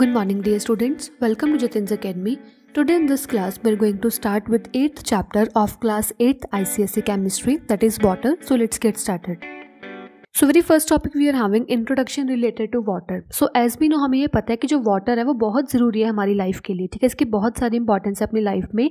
Good morning dear students, welcome to Jatin's Academy. Today in this class we are going to start with 8th chapter of class 8th ICSE chemistry that is water. So let's get started. So very first topic we are having introduction related to water so as we know हमें ये पता है कि जो water है वो बहुत ज़रूरी है हमारी लाइफ के लिए ठीक है इसकी बहुत सारी इंपॉर्टेंस है अपनी लाइफ में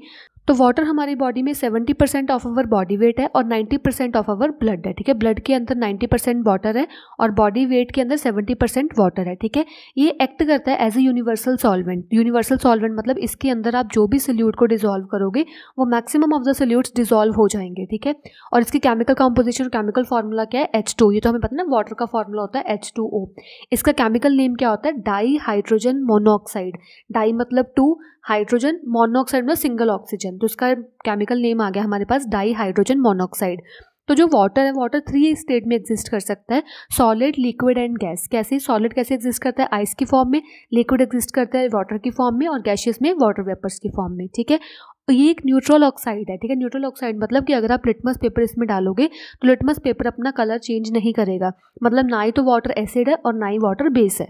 तो वाटर हमारी बॉडी में 70 percent of our body weight है और 90 परसेंट ऑफ अवर ब्लड है ठीक है ब्लड के अंदर 90 परसेंट वाटर है और बॉडी वेट के अंदर 70 परसेंट वाटर है ठीक है ये एक्ट करता है as a universal solvent universal solvent मतलब इसके अंदर आप जो भी सोल्यूट को डिजोल्व करोगे वो maximum of the solutes dissolve हो जाएंगे ठीक है और इसकी केमिकल कॉम्पोजिशन और केमिकल फार्मूला क्या है एच ये तो हमें पता ना वाटर का फॉर्मूला होता है एच टू ओ इसका केमिकल नेम क्या होता है डाई हाइड्रोजन मोनोऑक्साइड डाई मतलब टू हाइड्रोजन मोनोऑक्साइड मतलब सिंगल ऑक्सीजन तो इसका केमिकल नेम आ गया हमारे पास डाई हाइड्रोजन मोनोऑक्साइड तो जो वाटर है वाटर थ्री स्टेट में एग्जिस्ट कर सकता है सॉलिड लिक्विड एंड गैस कैसे सॉलिड कैसे एग्जिस्ट करता है आइस की फॉर्म में लिक्विड एग्जिस्ट करता है वाटर की फॉर्म में और गैशियस में वाटर वेपर्स की फॉर्म में ठीक है तो ये एक न्यूट्रल ऑक्साइड है ठीक है न्यूट्रल ऑक्साइड मतलब कि अगर आप लिटमस पेपर इसमें डालोगे तो लिटमस पेपर अपना कलर चेंज नहीं करेगा मतलब ना ही तो वाटर एसिड है और ना ही वाटर बेस है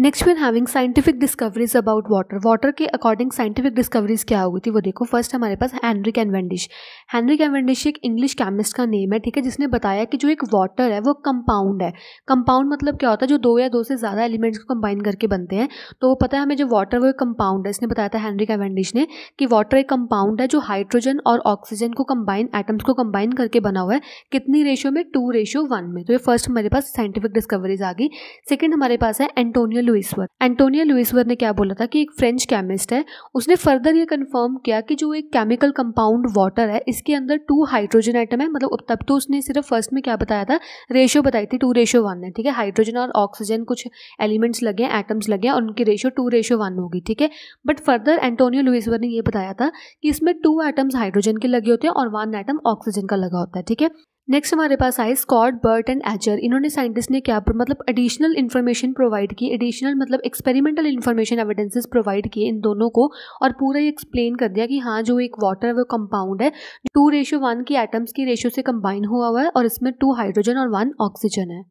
next one having scientific discoveries about water water के अकॉर्डिंग साइंटिफिक डिस्कवरीज क्या हुई थी वो देखो फर्स्ट हमारे पास हैनरिक कैनवेंडिश हैनरी कैनवेंडिश एक इंग्लिश केमिस्ट का नेम है ठीक है जिसने बताया कि जो एक वाटर है वो कंपाउंड है कंपाउंड मतलब क्या होता है जो दो या दो से ज़्यादा एलिमेंट्स को कंबाइन करके बनते हैं तो वो पता है हमें जो वाटर वो एक कंपाउंड है इसने बताया था हैनरी कैनवेंडिश ने कि वाटर एक कंपाउंड है जो हाइड्रोजन और ऑक्सीजन को कंबाइन एटम्स को कंबाइन करके बना हुआ है कितनी रेशो में टू रेशो वन में तो ये फर्स्ट हमारे पास साइंटिफिक डिस्कवरीज आ गई सेकेंड हमारे पास है एंटोनियो लुइसवर एंटोनिया लुइसवर ने क्या बोला था कि एक फ्रेंच केमिस्ट है उसने फर्दर ये कंफर्म किया कि जो एक केमिकल कंपाउंड वाटर है इसके अंदर टू हाइड्रोजन आइटम है मतलब तब तो उसने सिर्फ फर्स्ट में क्या बताया था रेशियो बताई थी टू रेशियो वन है ठीक है हाइड्रोजन और ऑक्सीजन कुछ एलिमेंट्स लगे हैं एटम्स लगे हैं उनकी रेशियो टू रेशियो वन होगी ठीक है बट फर्दर एंटोनियो लुइसवर ने यह बताया था कि इसमें टू आइटम्स हाइड्रोजन के लगे होते हैं और वन आइटम ऑक्सीजन का लगा होता है ठीक है नेक्स्ट हमारे पास आए स्कॉट बर्ट एंड एचर इन्होंने साइंटिस्ट ने क्या मतलब एडिशनल इन्फॉर्मेशन प्रोवाइड की एडिशनल मतलब एक्सपेरिमेंटल इन्फॉर्मेशन एविडेंसेस प्रोवाइड किए इन दोनों को और पूरा ये एक्सप्लेन कर दिया कि हाँ जो एक वाटर वो कंपाउंड है टू रेशो वन की एटम्स की रेशो से कंबाइन हुआ हुआ है और इसमें टू हाइड्रोजन और वन ऑक्सीजन है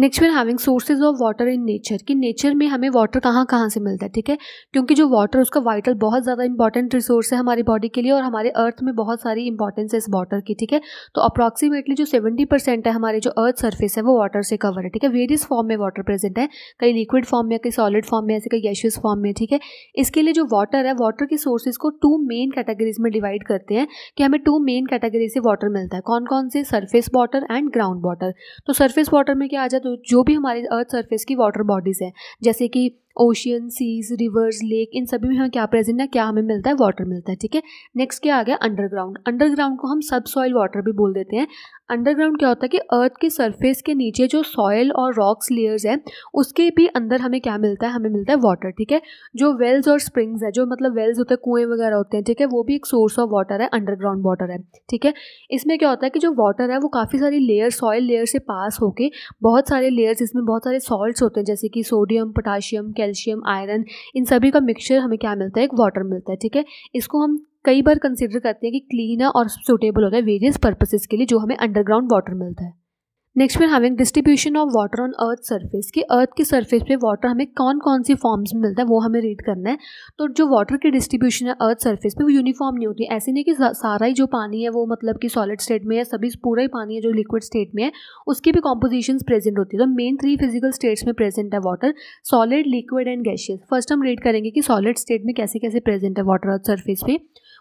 next where having sources of water in nature कि नेचर में हमें वाटर कहाँ कहाँ से मिलता है ठीक है क्योंकि जो वाटर उसका वाइटल बहुत ज़्यादा इंपॉर्टेंट रिसोर्स है हमारी बॉडी के लिए और हमारे अर्थ में बहुत सारी इंपॉर्टेंस है इस वाटर की ठीक है तो अप्रॉक्सीमेटली जो सेवेंटी परसेंट है हमारे जो अर्थ सर्फेस है वो वाटर से कवर है ठीक है वेरियस फॉर्म में वाटर प्रेजेंट है कहीं लिक्विड फॉर्म में कहीं सॉलिड फॉर्म में ऐसे कहीं गैशियस फॉर्म में ठीक है इसके लिए जो वाटर है वाटर के सोर्सेज को टू मेन कैटेगरीज में डिवाइड करते हैं कि हमें टू मेन कैटेगरी से वाटर मिलता है कौन कौन से surface water and ground water तो सर्फेस वाटर में क्या आ जाता है तो जो भी हमारी अर्थ सरफेस की वाटर बॉडीज़ हैं जैसे कि ओशियन सीज रिवर्स लेक इन सभी में हमें क्या प्रेजेंट है क्या हमें मिलता है वाटर मिलता है ठीक है नेक्स्ट क्या आ गया अंडरग्राउंड अंडरग्राउंड को हम सब सॉइल वाटर भी बोल देते हैं अंडरग्राउंड क्या होता है कि अर्थ के सरफेस के नीचे जो सॉयल और रॉक्स लेयर्स हैं उसके भी अंदर हमें क्या मिलता है हमें मिलता है वाटर ठीक है जो वेल्स और स्प्रिंग्स है जो मतलब वेल्स होते हैं कुएँ वगैरह होते हैं ठीक है वो भी एक सोर्स ऑफ वाटर है अंडरग्राउंड वाटर है ठीक है इसमें क्या होता है कि जो वाटर है वो काफ़ी सारी लेयर सॉयल लेयर से पास होकर बहुत सारे लेयर्स इसमें बहुत सारे सॉल्ट्स होते हैं जैसे कि सोडियम पोटाशियम कैल्शियम आयरन इन सभी का मिक्सचर हमें क्या मिलता है एक वाटर मिलता है ठीक है इसको हम कई बार कंसिडर करते हैं कि क्लीन और सुटेबल होता है वेरियस पर्पसेस के लिए जो हमें अंडरग्राउंड वाटर मिलता है नेक्स्ट फिर हमें distribution of water on earth surface कि अर्थ के सर्फेस पे वाटर हमें कौन कौन सी फॉर्म्स में मिलता है वो हमें रीड करना है तो जो वाटर की डिस्ट्रीब्यूशन है अर्थ सर्फेस पे वो यूनिफॉर्म नहीं होती ऐसे नहीं कि सारा ही जो पानी है वो मतलब कि सॉलिड स्टेट में है सभी पूरा ही पानी है जो लिक्विड स्टेट में है उसकी भी कॉम्पोजिशन प्रेजेंट होती तो है तो मेन थ्री फिजिकल स्टेट्स में प्रेजेंट है water solid liquid and gaseous first हम रीड करेंगे कि सॉलिड स्टेट में कैसे कैसे प्रेजेंट है वाटर अर्थ सर्फेस पे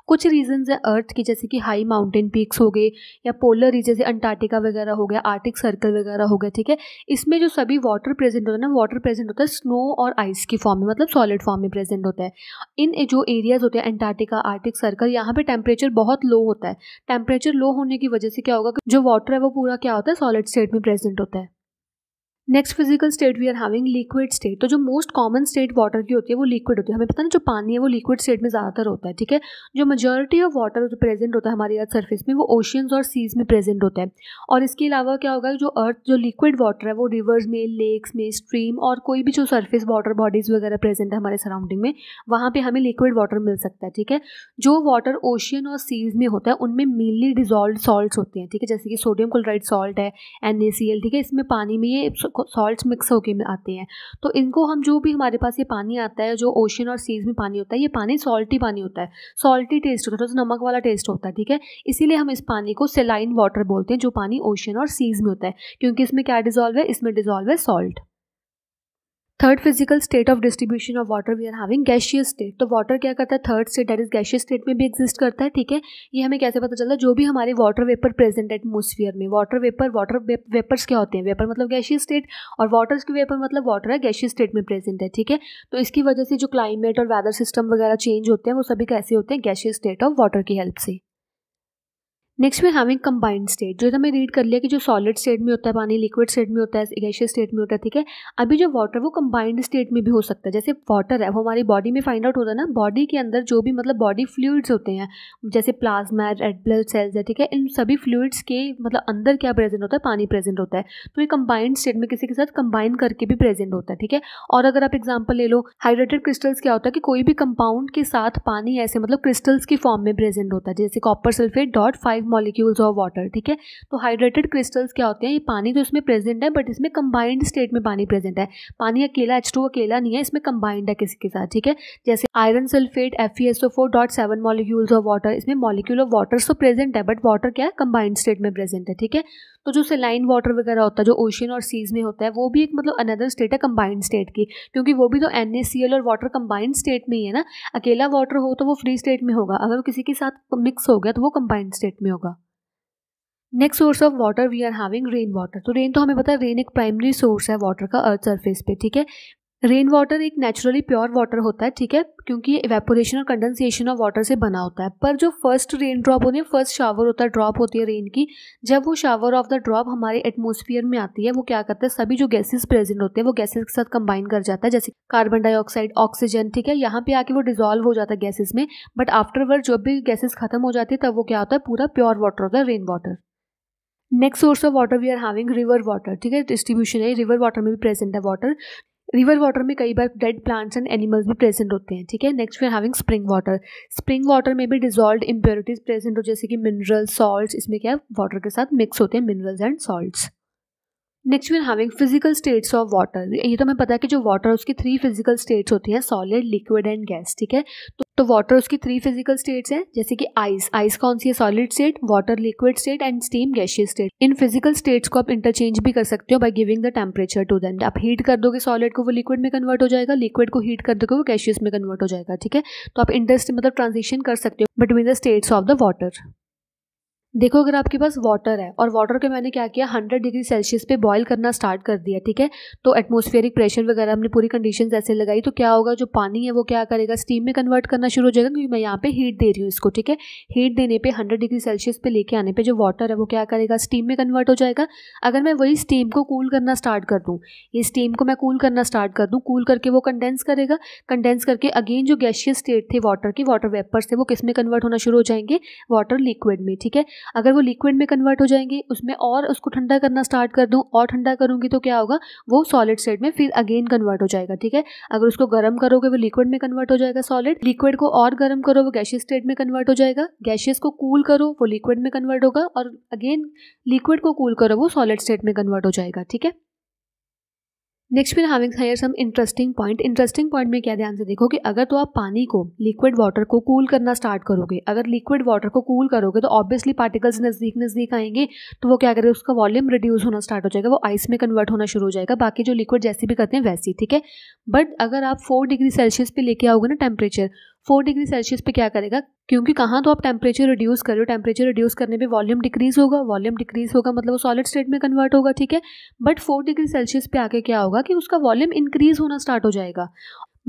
कुछ रीजन्स है अर्थ के जैसे कि हाई माउंटेन पीक्स हो गए या पोलर रीजन जैसे अंटार्कटिका वगैरह हो गया आर्टिक सर्कल वगैरह हो गया ठीक है इसमें जो सभी वाटर प्रेजेंट होता है ना वाटर प्रेजेंट होता है स्नो और आइस की फॉर्म में मतलब सॉलिड फॉर्म में प्रेजेंट होता है इन जो एरियाज होते हैं अंटार्कटिका आर्टिक सर्कल यहाँ पर टेम्परेचर बहुत लो होता है टेम्परेचर लो होने की वजह से क्या होगा कि जो वाटर है वो पूरा क्या होता है सॉलिड स्टेट में प्रेजेंट होता है next physical state we are having liquid state तो जो मोस्ट कॉमन स्टेट वाटर की होती है वो लिक्विड होती है हमें पता ना जो पानी है वो लिक्विड स्टेट में ज़्यादातर होता है ठीक है जो मेजोरिटी ऑफ वाटर जो प्रेजेंट होता है हमारे अर्थ सर्फेस में वो ओशियंस और सीज में प्रेजेंट होता है और इसके अलावा क्या होगा जो अर्थ जो लिक्विड वाटर है वो रिवर्स में लेक्स में स्ट्रीम और कोई भी जो सर्फेस वाटर बॉडीज़ वगैरह प्रेजेंट है हमारे सराउंडिंग में वहाँ पर हमें लिक्विड वाटर मिल सकता है ठीक है जो वाटर ओशियन और सीज में होता है उनमें मेनली डिजॉल्व सॉल्ट होते हैं ठीक है जैसे कि सोडियम क्लोराइड सॉल्ट है एन ठीक है इसमें पानी में ये सॉल्ट मिक्स होकर आते हैं तो इनको हम जो भी हमारे पास ये पानी आता है जो ओशन और सीज में पानी होता है ये पानी सॉल्टी पानी होता है सॉल्टी टेस्ट होता है तो नमक वाला टेस्ट होता है ठीक है इसीलिए हम इस पानी को सेलाइन वाटर बोलते हैं जो पानी ओशन और सीज में होता है क्योंकि इसमें क्या डिजॉल्व है इसमें डिजॉल्व है salt third physical state of distribution of water we are having gaseous state तो वाटर क्या करता है third state that is gaseous state में भी एग्जिस्ट करता है ठीक है ये हमें कैसे पता है जो भी हमारे वाटर वेपर प्रेजेंट एटमोसफियर में वाटर वेपर वाटर वेपर्स क्या होते हैं वेपर मतलब गैशियस स्टेट और वाटर्स के वेपर मतलब वाटर है गैशियस स्टेट में प्रेजेंट है ठीक है तो इसकी वजह से जो क्लाइमेट और वेदर सिस्टम वगैरह चेंज होते हैं वो सभी कैसे होते हैं गैशियस स्टेट ऑफ वाटर की हेल्प से नेक्स्ट में हैविंग कंबाइंड स्टेट जो था मैं रीड कर लिया कि जो सॉलिड स्टेट में होता है पानी लिक्विड स्टेट में होता है गैशियस स्टेट में होता है ठीक है अभी जो वाटर वो कंबाइंड स्टेट में भी हो सकता है जैसे वाटर है वो हमारी बॉडी में फाइंड आउट होता है ना बॉडी के अंदर जो भी मतलब बॉडी फ्लूइड्स होते हैं जैसे प्लाज्मा रेड ब्लड सेल्स है ठीक है इन सभी फ्लूड्स के मतलब अंदर क्या प्रेजेंट होता है पानी प्रेजेंट होता है तो ये कंबाइंड स्टेट में किसी के साथ कंबाइन करके भी प्रेजेंट होता है ठीक है और अगर आप एग्जाम्पल ले लो हाइड्रेटेड क्रिस्टल्स क्या होता है कि कोई भी कंपाउंड के साथ पानी ऐसे मतलब क्रिस्टल्स की फॉर्म में प्रेजेंट होता है जैसे copper sulphate dot five molecules of water ठीक है तो हाइड्रेटेड क्रिस्टल्स क्या होते हैं ये पानी तो इसमें प्रेजेंट है बट इसमें कंबाइंड स्टेट में पानी प्रेजेंट है पानी अकेला एच टू अकेला नहीं है इसमें कंबाइंड है किसी के साथ ठीक है जैसे iron sulphate F E S O four dot seven molecules of water इसमें मॉलिक्यूल ऑफ वाटर तो प्रेजेंट है बट वाटर क्या है कंबाइंड स्टेट में प्रेजेंट है ठीक है तो जो सेलाइन वाटर वगैरह होता है जो ओशन और सीज में होता है वो भी एक मतलब अनदर स्टेट है कंबाइंड स्टेट की क्योंकि वो भी तो एन और वाटर कंबाइंड स्टेट में ही है ना अकेला वाटर हो तो वो फ्री स्टेट में होगा अगर किसी के साथ मिक्स हो गया तो वो कंबाइंड स्टेट में होगा next source of water we are having rain water तो रेन तो हमें पता है रेन एक प्राइमरी सोर्स है वाटर का अर्थ सरफेस पे ठीक है रेन वाटर एक नेचुरली प्योर वाटर होता है ठीक है क्योंकि इवेपोरेशन और कंडेंसेशन ऑफ वाटर से बना होता है पर जो फर्स्ट रेन ड्रॉप होने फर्स्ट शावर होता है ड्रॉप होती है रेन की जब वो शावर ऑफ द ड्रॉप हमारे एटमोसफियर में आती है वो क्या करता है सभी जो गैसेस प्रेजेंट होते हैं वो गैसेस के साथ कंबाइन कर जाता है जैसे कार्बन डाइऑक्साइड ऑक्सीजन ठीक है यहाँ पे आके वो डिजोल्व हो जाता है गैसेज में बट आफ्टरवर्ड जब भी गैसेज खत्म हो जाती है तब वो क्या होता है पूरा प्योर वाटर होता है rain water next source of water we are having river water ठीक है डिस्ट्रीब्यूशन है रिवर वाटर में भी प्रेजेंट है वाटर रिवर वाटर में कई बार डेड प्लांट्स एंड एनिमल्स भी प्रेजेंट होते हैं ठीक है next we having spring water spring water में भी डिजॉल्व इम्प्योरिटीज प्रेजेंट हो जैसे कि मिनरल सॉल्ट्स इसमें क्या वाटर के साथ मिक्स होते हैं minerals and salts next we having physical states of water ये तो हमें पता है कि जो वाटर उसकी थ्री फिजिकल स्टेट्स होती हैं सॉलिड लिक्विड एंड गैस ठीक है तो तो वाटर उसकी थ्री फिजिकल स्टेट्स हैं जैसे कि आइस आइस कौन सी है solid state water liquid state and steam gaseous state इन फिजिकल स्टेट्स को आप इंटरचेंज भी कर सकते हो by giving the temperature to them आप हीट कर दोगे सॉलिड को वो लिक्विड में कन्वर्ट हो जाएगा लिक्विड को हीट कर दोगे वो गैशियस में कन्वर्ट हो जाएगा ठीक है तो आप इंटरेस्ट मतलब ट्रांजेक्शन कर सकते हो between the states of the water देखो अगर आपके पास वाटर है और वाटर को मैंने क्या किया 100 डिग्री सेल्सियस पे बॉईल करना स्टार्ट कर दिया ठीक है तो एटमॉस्फेरिक प्रेशर वगैरह हमने पूरी कंडीशन ऐसे लगाई तो क्या होगा जो पानी है वो क्या करेगा स्टीम में कन्वर्ट करना शुरू हो जाएगा क्योंकि मैं यहाँ पे हीट दे रही हूँ इसको ठीक है हीट देने पर हंड्रेड डिग्री सेल्सियस पे लेके आने पर जो वाटर है वो क्या करेगा स्टीम में कन्वर्ट हो जाएगा अगर मैं वही स्टीम को कूल करना स्टार्ट कर दूँ ये स्टीम को मैं कूल करना स्टार्ट कर दूँ कूल करके वो कंडेंस करेगा कंडेंस करके अगेन जो गैशियस स्टेट थे वाटर की वाटर वेपर्स थे वो किस में कन्वर्ट होना शुरू हो जाएंगे वाटर लिक्विड में ठीक है अगर वो लिक्विड में कन्वर्ट हो जाएंगे उसमें और उसको ठंडा करना स्टार्ट कर दूँ और ठंडा करूँगी तो क्या होगा वो सॉलिड स्टेट में फिर अगेन कन्वर्ट हो जाएगा ठीक है अगर उसको गर्म करोगे वो लिक्विड में कन्वर्ट हो जाएगा सॉलिड लिक्विड को और गर्म करो वो गैशियस स्टेट में कन्वर्ट हो जाएगा गैशियस को कूल करो वो लिक्विड में कन्वर्ट होगा और अगेन लिक्विड को कूल करो वो सॉलिड स्टेट में कन्वर्ट हो जाएगा ठीक है नेक्स्ट फिर having higher some interesting point interesting point में क्या ध्यान से देखो कि अगर तो आप पानी को लिक्विड वाटर को कूल करना स्टार्ट करोगे अगर लिक्विड वाटर को कूल करोगे तो ऑब्वियसली पार्टिकल्स नज़दीक नज़दीक आएंगे तो वो क्या करेगा उसका वॉल्यूम रिड्यूस होना स्टार्ट हो जाएगा वो आइस में कन्वर्ट होना शुरू हो जाएगा बाकी जो लिक्विड जैसे भी करते हैं वैसे ही ठीक है बट अगर आप फोर डिग्री सेल्सियस पर लेके आओगे ना टेम्परेचर फोर डिग्री सेल्सियस पे क्या करेगा क्योंकि कहाँ तो आप टेम्परेचर रिड्यूस कर रहे हो टेम्परेचर रिड्यूस करने पे वॉल्यूम डिक्रीज होगा वॉल्यूम डिक्रीज होगा मतलब वो सॉलिड स्टेट में कन्वर्ट होगा ठीक है बट फोर डिग्री सेल्सियस पे आके क्या होगा कि उसका वॉल्यूम इंक्रीज होना स्टार्ट हो जाएगा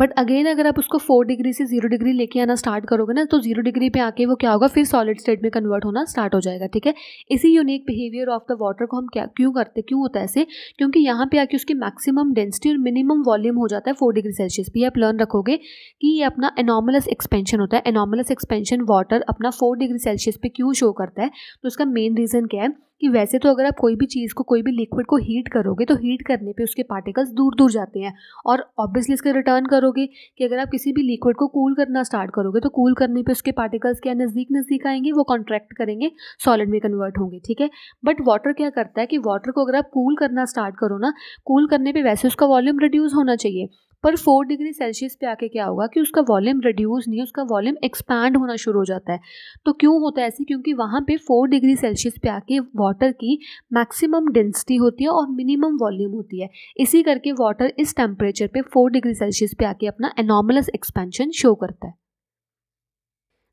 बट अगेन अगर आप उसको फोर डिग्री से जीरो डिग्री लेके आना स्टार्ट करोगे ना तो जीरो डिग्री पे आके वो क्या होगा फिर सॉलिड स्टेट में कन्वर्ट होना स्टार्ट हो जाएगा ठीक है इसी unique behaviour of the water को हम क्या क्यों करते क्यों होता है ऐसे क्योंकि यहाँ पे आके उसकी मैक्सिमम डेंसिटी और मिनिमम वॉल्यूम हो जाता है फोर डिग्री सेल्सियस पर आप लर्न रखोगे कि ये अपना एनॉमलस एक्सपेंशन होता है एनॉमलस एक्सपेंशन वाटर अपना फोर डिग्री सेल्सियस पर क्यों शो करता है तो उसका मेन रीज़न क्या है कि वैसे तो अगर आप कोई भी चीज़ को कोई भी लिक्विड को हीट करोगे तो हीट करने पे उसके पार्टिकल्स दूर दूर जाते हैं और ऑब्वियसली इसका रिटर्न करोगे कि अगर आप किसी भी लिक्विड को कूल करना स्टार्ट करोगे तो कूल करने पे उसके पार्टिकल्स क्या नज़दीक नज़दीक आएंगे वो कॉन्ट्रैक्ट करेंगे सॉलिड में कन्वर्ट होंगे ठीक है बट वाटर क्या करता है कि वाटर को अगर आप कूल करना स्टार्ट करो ना कूल करने पर वैसे उसका वॉल्यूम रिड्यूज़ होना चाहिए पर फोर डिग्री सेल्सियस पे आके क्या होगा कि उसका वॉल्यूम रिड्यूस नहीं उसका वॉल्यूम एक्सपैंड होना शुरू हो जाता है तो क्यों होता है ऐसे क्योंकि वहाँ पे फोर डिग्री सेल्सियस पे आके वाटर की मैक्सिमम डेंसिटी होती है और मिनिमम वॉल्यूम होती है इसी करके वाटर इस टेम्परेचर पे फोर डिग्री सेल्सियस पे आके अपना एनॉमलस एक्सपेंशन शो करता है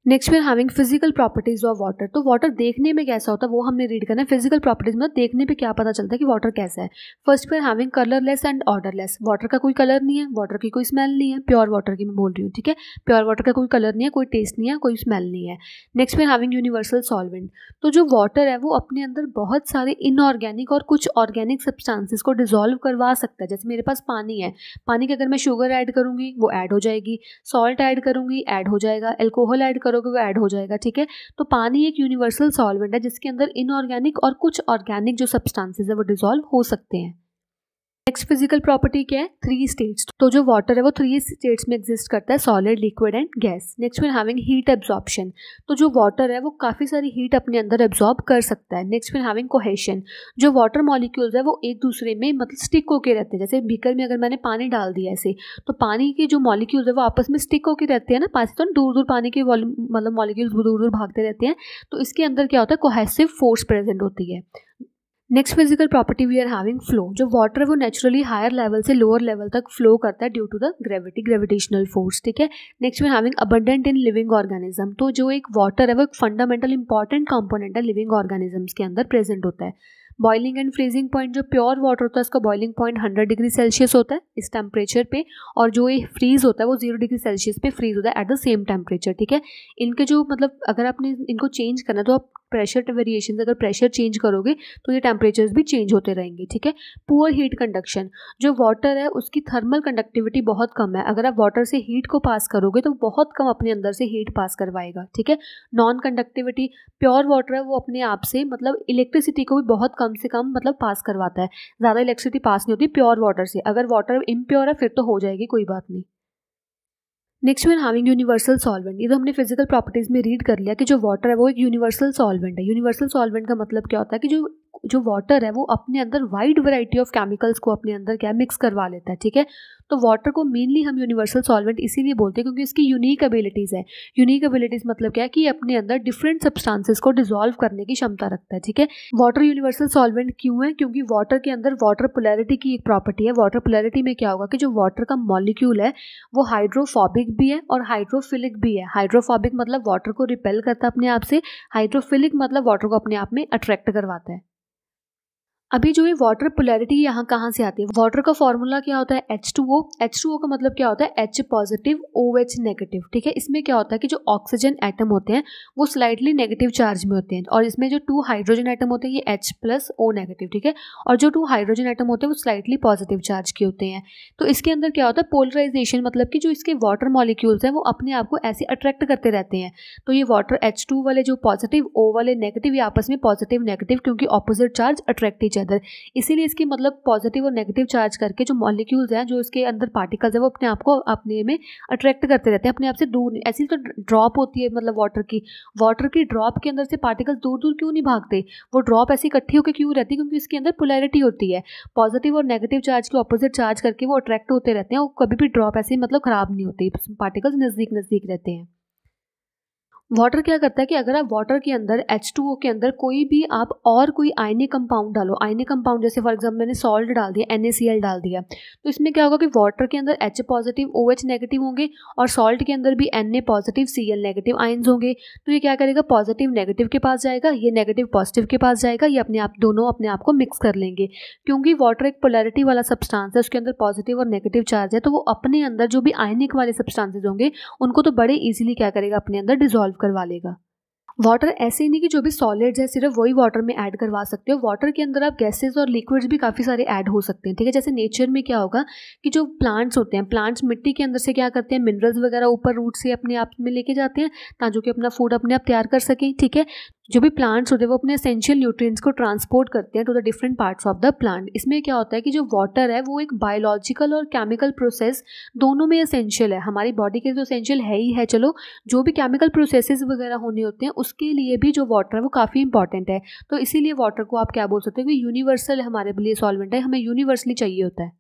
next we're having physical properties of water तो वाटर देखने में कैसा होता है वो हमने रीड करना है फिजिकल प्रॉपर्टीज मतलब देखने पे क्या पता चलता है कि वाटर कैसा है first we're having colourless and odourless water का कोई कलर नहीं है वाटर की कोई स्मेल नहीं है प्योर वाटर की मैं बोल रही हूँ ठीक है प्योर वाटर का कोई कलर नहीं है कोई टेस्ट नहीं है कोई स्मेल नहीं है next we're having universal solvent तो जो वाटर है वो अपने अंदर बहुत सारे इनऑर्गेनिक और कुछ ऑर्गेनिक सब्सटांसिस को डिजोल्व करवा सकता है जैसे मेरे पास पानी है पानी के अगर मैं शुगर ऐड करूँगी वो ऐड हो जाएगी सॉल्ट ऐड करूँगी ऐड हो जाएगा एल्कोहल ऐड करूँगी करोगे वो ऐड हो जाएगा ठीक है तो पानी एक यूनिवर्सल सॉल्वेंट है जिसके अंदर इनऑर्गेनिक और कुछ ऑर्गेनिक जो सब्सटेंसेस है वो डिजोल्व हो सकते हैं नेक्स्ट फिजिकल प्रॉपर्टी क्या है थ्री स्टेट्स तो जो वाटर है वो थ्री स्टेट्स में एग्जिस्ट करता है solid liquid and gas next one having heat absorption तो जो वाटर है वो काफ़ी सारी हीट अपने अंदर एब्जॉर्ब कर सकता है नेक्स्ट वन हैविंग कोहेशन जो वाटर मॉलिक्यूल्स है वो एक दूसरे में मतलब स्टिक होके रहते हैं जैसे बीकर में अगर मैंने पानी डाल दिया ऐसे तो पानी के जो मॉलिक्यूल्स है वो आपस में स्टिक होके रहते हैं ना पास तो दूर दूर पानी के मतलब मॉलिक्यूल्स दूर दूर भागते रहते हैं तो इसके अंदर क्या होता है कोहेसिव फोर्स प्रेजेंट होती है next physical property we are having flow जो वाटर है वो नेचुरली हायर लेवल से लोअर लेवल तक फ्लो करता है due to the gravity gravitational force ठीक है next we having abundant in living organism तो जो एक वाटर है वो एक फंडामेंटल इंपॉर्टेंट कंपोनेंट है लिविंग ऑर्गेनिजम्स के अंदर प्रेजेंट होता है बॉइलिंग एंड फ्रीजिंग पॉइंट जो प्योर वाटर होता है उसका boiling point hundred degree Celsius होता है इस टेम्परेचर पे और जो ये फ्रीज होता है वो जीरो डिग्री सेल्सियस पे फ्रीज होता है एट द सेम टेम्परेचर ठीक है इनके जो मतलब अगर आपने इनको चेंज करना तो आप प्रेशर वेरिएशन अगर प्रेशर चेंज करोगे तो ये टेम्परेचर भी चेंज होते रहेंगे ठीक है पुअर हीट कंडक्शन जो वाटर है उसकी थर्मल कंडक्टिविटी बहुत कम है अगर आप वाटर से हीट को पास करोगे तो बहुत कम अपने अंदर से हीट पास करवाएगा ठीक है नॉन कंडक्टिविटी प्योर वाटर है वो अपने आप से मतलब इलेक्ट्रिसिटी को भी बहुत कम कम से कम मतलब पास करवाता है ज़्यादा इलेक्ट्रिसिटी पास नहीं होती प्योर वाटर से अगर वाटर इम्प्योर है फिर तो हो जाएगी कोई बात नहीं next one having universal solvent ये तो हमने फिजिकल प्रॉपर्टीज़ में रीड कर लिया कि जो वाटर है वो एक यूनिवर्सल सॉल्वेंट है यूनिवर्सल सॉल्वेंट का मतलब क्या होता है कि जो जो वाटर है वो अपने अंदर वाइड वैरायटी ऑफ केमिकल्स को अपने अंदर क्या मिक्स करवा लेता है ठीक है तो वाटर को मेनली हम यूनिवर्सल सॉल्वेंट इसीलिए बोलते हैं क्योंकि इसकी यूनिक एबिलिटीज़ है यूनिक एबिलिटीज़ मतलब क्या है कि अपने अंदर डिफरेंट सब्सटेंसेस को डिजोल्व करने की क्षमता रखता है ठीक है वाटर यूनिवर्सल सॉल्वेंट क्यों है क्योंकि वाटर के अंदर वाटर पोलैरिटी की एक प्रॉपर्टी है वाटर पोलैरिटी में क्या होगा कि जो वाटर का मॉलिक्यूल है वो हाइड्रोफॉबिक भी है और हाइड्रोफिलिक भी है हाइड्रोफॉबिक मतलब वाटर को रिपेल करता है अपने आप से हाइड्रोफिलिक मतलब वाटर को अपने आप में अट्रैक्ट करवाता है अभी जो ये वाटर पोलैरिटी यहाँ कहाँ से आती है वाटर का फॉर्मूला क्या होता है H two O H two O का मतलब क्या होता है H positive O H negative ठीक है इसमें क्या होता है कि जो ऑक्सीजन एटम होते हैं वो स्लाइडली नेगेटिव चार्ज में होते हैं और इसमें जो टू हाइड्रोजन एटम होते हैं ये एच प्लस ओ नेगेटिव ठीक है और जो टू हाइड्रोजन एटम होते हैं वो स्लाइडली पॉजिटिव चार्ज के होते हैं तो इसके अंदर क्या होता है पोलराइजेशन मतलब कि जो इसके वाटर मॉलिक्यूल्स हैं वो अपने आप को ऐसे अट्रैक्ट करते रहते हैं तो ये वाटर एच टू वाले जो पॉजिटिव ओ वाले नेगेटिव ये आपस में पॉजिटिव नेगेटिव क्योंकि opposite charge attractive each other इसीलिए इसकी मतलब पॉजिटिव और नेगेटिव चार्ज करके जो मॉलिक्यूल्स हैं जो इसके अंदर पार्टिकल्स हैं वो अपने आप को अपने में अट्रैक्ट करते रहते हैं अपने आप से दूर ऐसी तो ड्रॉप होती है मतलब वाटर की वाटर की ड्रॉप के अंदर से पार्टिकल्स दूर दूर क्यों नहीं भागते वो ड्रॉप ऐसी इकट्ठी होकर क्यों रहती है क्योंकि इसके अंदर पोलैरिटी होती है पॉजिटिव और नेगेटिव चार्ज के ऑपोजिट चार्ज करके वो अट्रैक्ट होते रहते हैं और कभी भी ड्रॉप ऐसे मतलब ख़राब नहीं होती पार्टिकल्स नज़दीक नज़दीक रहते हैं वाटर क्या करता है कि अगर आप वाटर के अंदर एच के अंदर कोई भी आप और कोई आयनिक कंपाउंड डालो आयनिक कंपाउंड जैसे फॉर एग्जाम्पल मैंने सॉल्ट डाल दिया एन डाल दिया तो इसमें क्या होगा कि वाटर के अंदर H positive O H negative होंगे और सॉल्ट के अंदर भी N positive C L negative ions होंगे तो ये क्या करेगा पॉजिटिव नेगेटिव के पास जाएगा ये नेगेटिव पॉजिटिव के पास जाएगा ये अपने आप दोनों अपने आप को मिक्स कर लेंगे क्योंकि वाटर एक पोलरिटी वाला सब्सटांस है उसके अंदर पॉजिटिव और नेगेटिव चार्ज है तो वो अपने अंदर जो भी आयनिक वाले सब्सटांसेज होंगे उनको तो बड़े ईजिली क्या करेगा अपने अंदर डिजोल्व करवा लेगा वाटर ऐसे ही नहीं कि जो भी सॉलिड्स है सिर्फ वही वाटर में ऐड करवा सकते हो वाटर के अंदर आप गैसेस और लिक्विड्स भी काफ़ी सारे ऐड हो सकते हैं ठीक है जैसे नेचर में क्या होगा कि जो प्लांट्स होते हैं प्लांट्स मिट्टी के अंदर से क्या करते हैं मिनरल्स वगैरह ऊपर रूट से अपने आप में लेके जाते हैं ताकि अपना फूड अपने आप तैयार कर सकें ठीक है जो भी प्लांट्स होते हैं वो अपने असेंशियल न्यूट्रिएंट्स को ट्रांसपोर्ट करते हैं to the different parts of the plant इसमें क्या होता है कि जो वाटर है वो एक बायोलॉजिकल और केमिकल प्रोसेस दोनों में असेंशियल है हमारी बॉडी के तो असेंशियल है ही है चलो जो भी केमिकल प्रोसेसेस वगैरह होने होते हैं उसके लिए भी जो वाटर है वो काफ़ी इंपॉर्टेंट है तो इसीलिए वाटर को आप क्या बोल सकते हो कि यूनिवर्सल हमारे लिए सॉल्वेंट है हमें यूनिवर्सली चाहिए होता है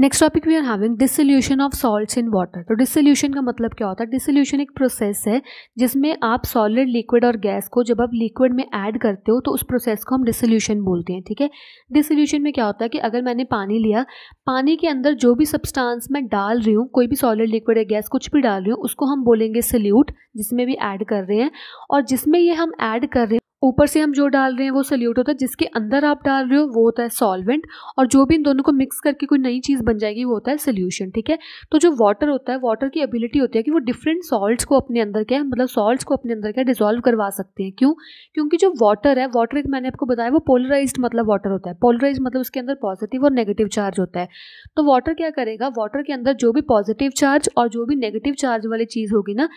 next topic we are having dissolution of salts in water तो डिसोल्यूशन का मतलब क्या होता है डिसोल्यूशन एक प्रोसेस है जिसमें आप सॉलिड लिक्विड और गैस को जब आप लिक्विड में ऐड करते हो तो उस प्रोसेस को हम डिसोल्यूशन बोलते हैं ठीक है डिसोल्यूशन में क्या होता है कि अगर मैंने पानी लिया पानी के अंदर जो भी सब्सटांस मैं डाल रही हूँ कोई भी सॉलिड लिक्विड या गैस कुछ भी डाल रही हूँ उसको हम बोलेंगे सल्यूट जिसमें भी ऐड कर रहे हैं और जिसमें ये हम ऐड कर रहे हैं ऊपर से हम जो डाल रहे हैं वो सल्यूट होता है जिसके अंदर आप डाल रहे हो वो होता है सॉल्वेंट और जो भी इन दोनों को मिक्स करके कोई नई चीज़ बन जाएगी वो होता है सोल्यूशन ठीक है तो जो वाटर होता है वाटर की एबिलिटी होती है कि वो डिफरेंट सॉल्ट्स को अपने अंदर क्या मतलब सॉल्ट्स को अपने अंदर क्या डिजोल्व करवा सकते हैं क्यों क्योंकि जो वाटर है वाटर एक मैंने आपको बताया वो पोलराइज मतलब वाटर होता है पोलराइज मतलब उसके अंदर पॉजिटिव और नेगेटिव चार्ज होता है तो वाटर क्या करेगा वाटर के अंदर जो भी पॉजिटिव चार्ज और जो भी नेगेटिव चार्ज वाली चीज़ होगी ना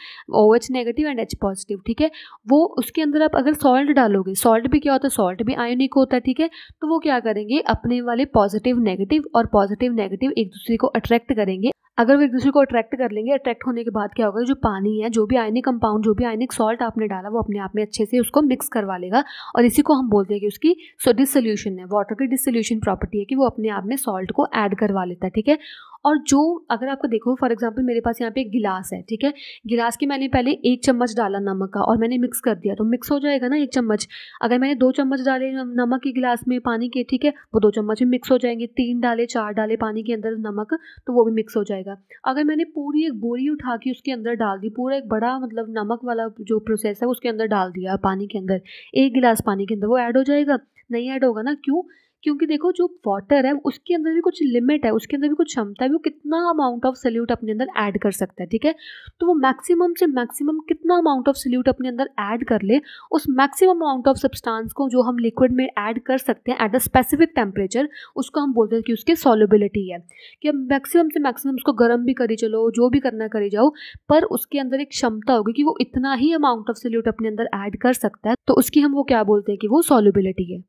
O H negative and H positive ठीक है वो उसके अंदर आप अगर सॉल्ट डालोगे सॉल्ट भी क्या होता है सॉल्ट भी आयोनिक होता है ठीक है तो वो क्या करेंगे अपने वाले पॉजिटिव नेगेटिव और पॉजिटिव नेगेटिव एक दूसरे को अट्रैक्ट करेंगे अगर वो एक दूसरे को अट्रैक्ट कर लेंगे अट्रैक्ट होने के बाद क्या होगा जो पानी है जो भी आयनिक कंपाउंड जो भी आयनिक सॉल्ट आपने डाला वो अपने आप में अच्छे से उसको मिक्स करवा लेगा और इसी को हम बोलते हैं कि उसकी सो डिसोल्यूशन है वाटर की डिसोल्यूशन प्रॉपर्टी है कि वो अपने आप में सॉल्ट को ऐड करवा लेता है ठीक है और जो अगर आपको देखो फॉर एग्जाम्पल मेरे पास यहाँ पे एक गिलास है ठीक है गिलास के मैंने पहले एक चम्मच डाला नमक का और मैंने मिक्स कर दिया तो मिक्स हो जाएगा ना एक चम्मच अगर मैंने दो चम्मच डाले नमक के गिलास में पानी के ठीक है वो दो चम्मच में मिक्स हो जाएंगे तीन डाले चार डाले पानी के अंदर नमक तो वो भी मिक्स हो जाएगा अगर मैंने पूरी एक बोरी उठा के उसके अंदर डाल दी पूरा एक बड़ा मतलब नमक वाला जो प्रोसेस है उसके अंदर डाल दिया पानी के अंदर एक गिलास पानी के अंदर वो ऐड हो जाएगा नहीं ऐड होगा ना क्यों क्योंकि देखो जो वाटर है उसके अंदर भी कुछ लिमिट है उसके अंदर भी कुछ क्षमता है वो कितना अमाउंट ऑफ सल्यूट अपने अंदर ऐड कर सकता है ठीक है तो वो मैक्सिमम से मैक्सिमम कितना अमाउंट ऑफ सल्यूट अपने अंदर ऐड कर ले उस मैक्सिमम अमाउंट ऑफ सब्सटांस को जो हम लिक्विड में ऐड कर सकते हैं एट अ स्पेसिफिक टेम्परेचर उसको हम बोलते हैं कि उसकी सॉलिबिलिटी है कि हम मैक्सिमम से मैक्सिमम उसको गर्म भी करी चलो जो भी करना करी जाओ पर उसके अंदर एक क्षमता होगी कि वो इतना ही अमाउंट ऑफ सल्यूट अपने अंदर ऐड कर सकता है तो उसकी हम वो क्या बोलते हैं कि वो सॉलिबिलिटी है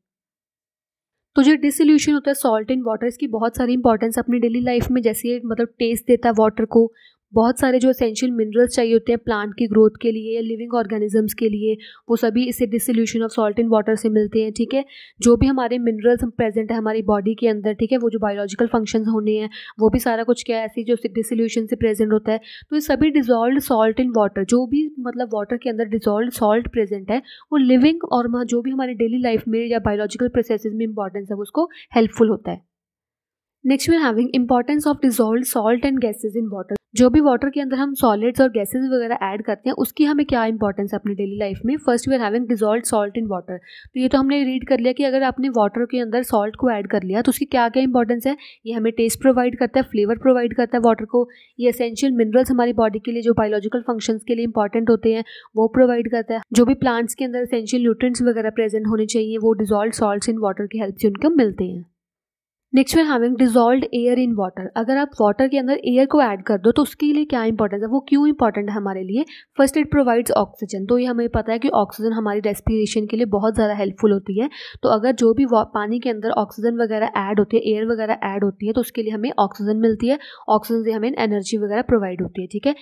तो जो डिसोल्यूशन होता है सॉल्ट इन वाटर इसकी बहुत सारी इंपॉर्टेंस अपनी डेली लाइफ में जैसे मतलब टेस्ट देता है वाटर को बहुत सारे जो असेंशियल मिनरल्स चाहिए होते हैं प्लांट की ग्रोथ के लिए या लिविंग ऑर्गेनिजम्स के लिए वो सभी इसे dissolution of salt in water से मिलते हैं ठीक है जो भी हमारे मिनरल्स प्रेजेंट है हमारी बॉडी के अंदर ठीक है वो जो बायोलॉजिकल फंक्शन होने हैं वो भी सारा कुछ क्या है ऐसी जो डिसोल्यूशन से प्रेजेंट होता है तो ये सभी डिजॉल्व सॉल्ट इन वाटर जो भी मतलब वाटर के अंदर डिजॉल्व सॉल्ट प्रेजेंट है वो लिविंग और जो भी हमारी डेली लाइफ में या बायोलॉजिकल प्रोसेस में इंपॉर्टेंस है उसको हेल्पफुल होता है next we having importance of dissolve salt and gases in water जो भी वाटर के अंदर हम सॉलिड्स और गैसेस वगैरह ऐड करते हैं उसकी हमें क्या इंपॉर्टेंस है अपनी डेली लाइफ में first we are having dissolve salt in water तो ये तो हमने रीड कर लिया कि अगर आपने वाटर के अंदर सॉल्ट को ऐड कर लिया तो उसकी क्या क्या इंपॉर्टेंस है ये हमें टेस्ट प्रोवाइड करता है फ्लेवर प्रोवाइड करता है वाटर को ये असेंशियल मिनरल्स हमारी बॉडी के लिए जो बायोलॉजिकल फंक्शंस के लिए इंपॉर्टेंट होते हैं वो प्रोवाइड करता है जो भी प्लांट्स के अंदर असेंशियल न्यूट्रिएंट्स वगैरह प्रेजेंट होने चाहिए वो डिजॉल्व सॉल्ट्स इन वाटर की हेल्प से उनको मिलते हैं next one having dissolve air in water अगर आप वाटर के अंदर एयर को ऐड कर दो तो उसके लिए क्या इंपॉर्टेंस है वो क्यों इंपॉर्टेंट है हमारे लिए फर्स्ट इट प्रोवाइड्स ऑक्सीजन तो ये हमें पता है कि ऑक्सीजन हमारी रेस्पिरेशन के लिए बहुत ज़्यादा हेल्पफुल होती है तो अगर जो भी पानी के अंदर ऑक्सीजन वगैरह ऐड होती है एयर वगैरह ऐड होती है तो उसके लिए हमें ऑक्सीजन मिलती है ऑक्सीजन से हमें एनर्जी वगैरह प्रोवाइड होती है ठीक है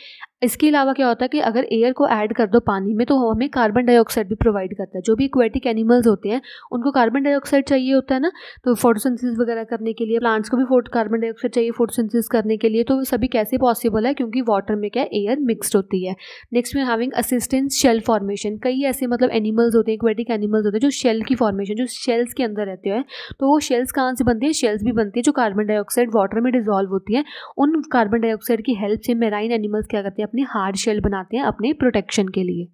इसके अलावा क्या होता है कि अगर एयर को ऐड कर दो पानी में तो हमें कार्बन डाइऑक्साइड भी प्रोवाइड करता है जो भी इक्वेटिक एनिमल्स होते हैं उनको कार्बन डाइऑक्साइड चाहिए होता है ना तो फोटोसिंथेसिस वगैरह करने के लिए प्लांट्स को भी फोटो कार्बन डाइऑक्साइड चाहिए फोटोसिंथेसिस करने के लिए तो सभी कैसे पॉसिबल है क्योंकि वाटर में क्या एयर मिक्सड होती है next we having assistance shell formation कई ऐसे मतलब एनिमल्स होते हैं इक्वेटिक एनिमल्स होते हैं जो शेल की फॉर्मेशन जो शेल्स के अंदर रहते हैं तो वो शेल्स कहाँ से बनती है शेल्स भी बनती है जो कार्बन डाइऑक्साइड वाटर में डिजॉल्व होती है उन कार्बन डाइऑक्साइड की हेल्प से मेराइन एनिमल्स क्या करते हैं अपने हार्ड शेल बनाते हैं अपने प्रोटेक्शन के लिए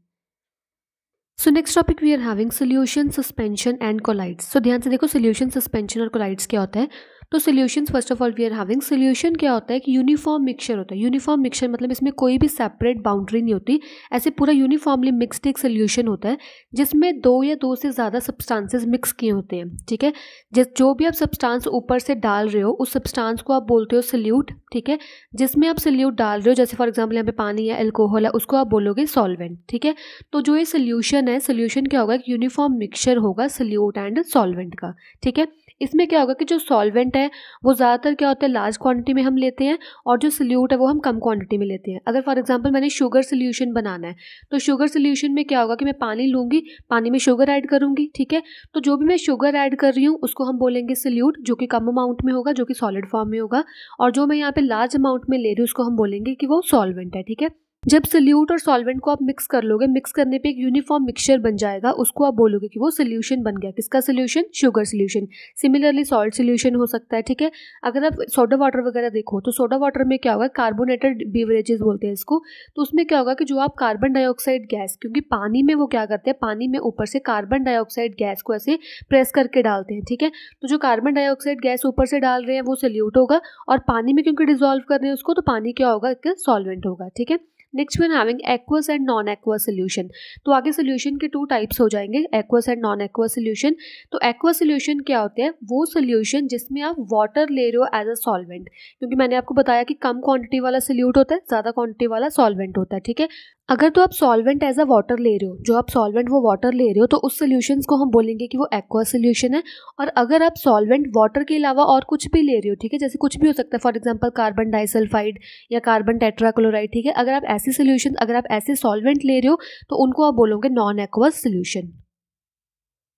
so next topic we are having solution suspension and colloids so ध्यान से देखो सोल्यूशन सस्पेंशन और कोलाइड्स क्या होता है तो solution first of all we are having solution क्या होता है कि यूनिफॉर्म मिक्सचर होता है यूनिफॉर्म मिक्सचर मतलब इसमें कोई भी सेपरेट बाउंड्री नहीं होती ऐसे पूरा यूनिफॉर्मली मिक्सड एक सोल्यूशन होता है जिसमें दो या दो से ज़्यादा सब्सटांसेस मिक्स किए होते हैं ठीक है जिस जो भी आप सब्सटांस ऊपर से डाल रहे हो उस सब्सटांस को आप बोलते हो सल्यूट ठीक है जिसमें आप सल्यूट डाल रहे हो जैसे फॉर एग्जाम्पल यहाँ पे पानी या एल्कोहल है उसको आप बोलोगे सॉल्वेंट ठीक है तो जो ये सोल्यूशन है सोल्यूशन क्या होगा एक यूनिफॉर्म मिक्सचर होगा सल्यूट एंड सॉल्वेंट का ठीक है इसमें क्या होगा कि जो सॉल्वेंट है वो ज़्यादातर क्या होता है लार्ज क्वांटिटी में हम लेते हैं और जो सल्यूट है वो हम कम क्वांटिटी में लेते हैं अगर फॉर एग्जांपल मैंने शुगर सोल्यूशन बनाना है तो शुगर सोल्यूशन में क्या होगा कि मैं पानी लूँगी पानी में शुगर ऐड करूँगी ठीक है तो जो भी मैं शुगर ऐड कर रही हूँ उसको हम बोलेंगे सल्यूट जो कि कम अमाउंट में होगा जो कि सॉलिड फॉर्म में होगा और जो मैं यहाँ पर लार्ज अमाउंट में ले रही हूँ उसको हम बोलेंगे कि वो सॉल्वेंट है ठीक है जब सल्यूट और सॉल्वेंट को आप मिक्स कर लोगे मिक्स करने पे एक यूनिफॉर्म मिक्सचर बन जाएगा उसको आप बोलोगे कि वो सोल्यूशन बन गया किसका solution sugar solution similarly salt solution हो सकता है ठीक है अगर आप सोडा वाटर वगैरह देखो तो सोडा वाटर में क्या होगा कार्बोनेटेड बीवरेजेस बोलते हैं इसको तो उसमें क्या होगा कि जो आप कार्बन डाइऑक्साइड गैस क्योंकि पानी में वो क्या करते हैं पानी में ऊपर से कार्बन डाइऑक्साइड गैस को ऐसे प्रेस करके डालते हैं ठीक है तो जो कार्बन डाइऑक्साइड गैस ऊपर से डाल रहे हैं वो सल्यूट होगा और पानी में क्योंकि डिजोल्व कर रहे हैं उसको तो पानी क्या होगा एक सॉल्वेंट होगा ठीक है next one having aqueous and non aqueous solution तो आगे सोल्यूशन के टू टाइप्स हो जाएंगे aqueous and non aqueous solution तो एक्वस सोल्यूशन क्या होते हैं वो सोल्यूशन जिसमें आप वाटर ले रहे हो एज अ सॉल्वेंट क्योंकि मैंने आपको बताया कि कम क्वांटिटी वाला सोल्यूट होता है ज़्यादा क्वांटिटी वाला सॉल्वेंट होता है ठीक है अगर तो आप सॉल्वेंट एज अ वाटर ले रहे हो जो आप सॉल्वेंट वो वाटर ले रहे हो तो उस सोल्यूशन को हम बोलेंगे कि वो एक्वा सोल्यूशन है और अगर आप सॉल्वेंट वाटर के अलावा और कुछ भी ले रहे हो ठीक है जैसे कुछ भी हो सकता है फॉर एग्जाम्पल कार्बन डाइसल्फाइड या कार्बन टेट्राक्लोराइड ठीक है अगर आप ऐसे सोल्यूशन अगर आप ऐसे सॉल्वेंट ले रहे हो तो उनको आप बोलोगे non aqua solution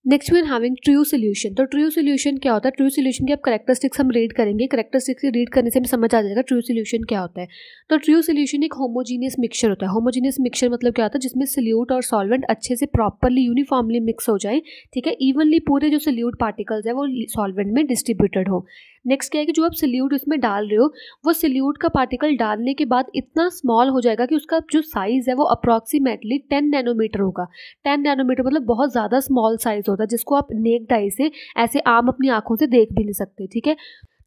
next we are having true solution तो ट्रू सोल्यूशन क्या होता है ट्रू सोल्यूशन की आप करेक्टरिस्टिक्स हम रीड करेंगे करेक्टरिस्टिक्स रीड करने से हमें समझ आ जाएगा ट्रू सोल्यूशन क्या होता है तो ट्रू सोल्यूशन एक होमोजीनियस मिक्सचर होता है होमोजीनियस मिक्सचर मतलब क्या होता है जिसमें सल्यूट और सॉल्वेंट अच्छे से प्रॉपरली यूनिफॉर्मली मिक्स हो जाए ठीक है इवनली पूरे जो सल्यूट पार्टिकल्स हैं वो सॉल्वेंट में डिस्ट्रीब्यूटेड हो नेक्स्ट क्या है कि जो आप सल्यूट उसमें डाल रहे हो वो सल्यूट का पार्टिकल डालने के बाद इतना स्मॉल हो जाएगा कि उसका जो साइज़ है वो अप्रॉक्सीमेटली टेन नैनोमीटर होगा टेन नैनोमीटर मतलब बहुत ज़्यादा स्मॉल साइज़ होता है जिसको आप नेक डाई से ऐसे आम अपनी आँखों से देख भी नहीं सकते ठीक है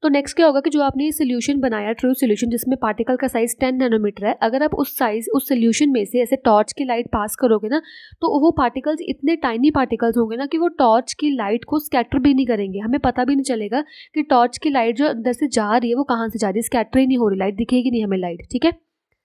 तो नेक्स्ट क्या होगा कि जो आपने ये सोल्यूशन बनाया ट्रू सोल्यूशन जिसमें पार्टिकल का साइज टेन नैनोमीटर है अगर आप उस साइज उस सोल्यूशन में से ऐसे टॉर्च की लाइट पास करोगे ना तो वो पार्टिकल्स इतने टाइनी पार्टिकल्स होंगे ना कि वो टॉर्च की लाइट को स्कैटर भी नहीं करेंगे हमें पता भी नहीं चलेगा कि टॉर्च की लाइट जो अंदर से जा रही है वो कहाँ से जा रही है स्कैटर ही नहीं हो रही लाइट दिखेगी नहीं हमें लाइट ठीक है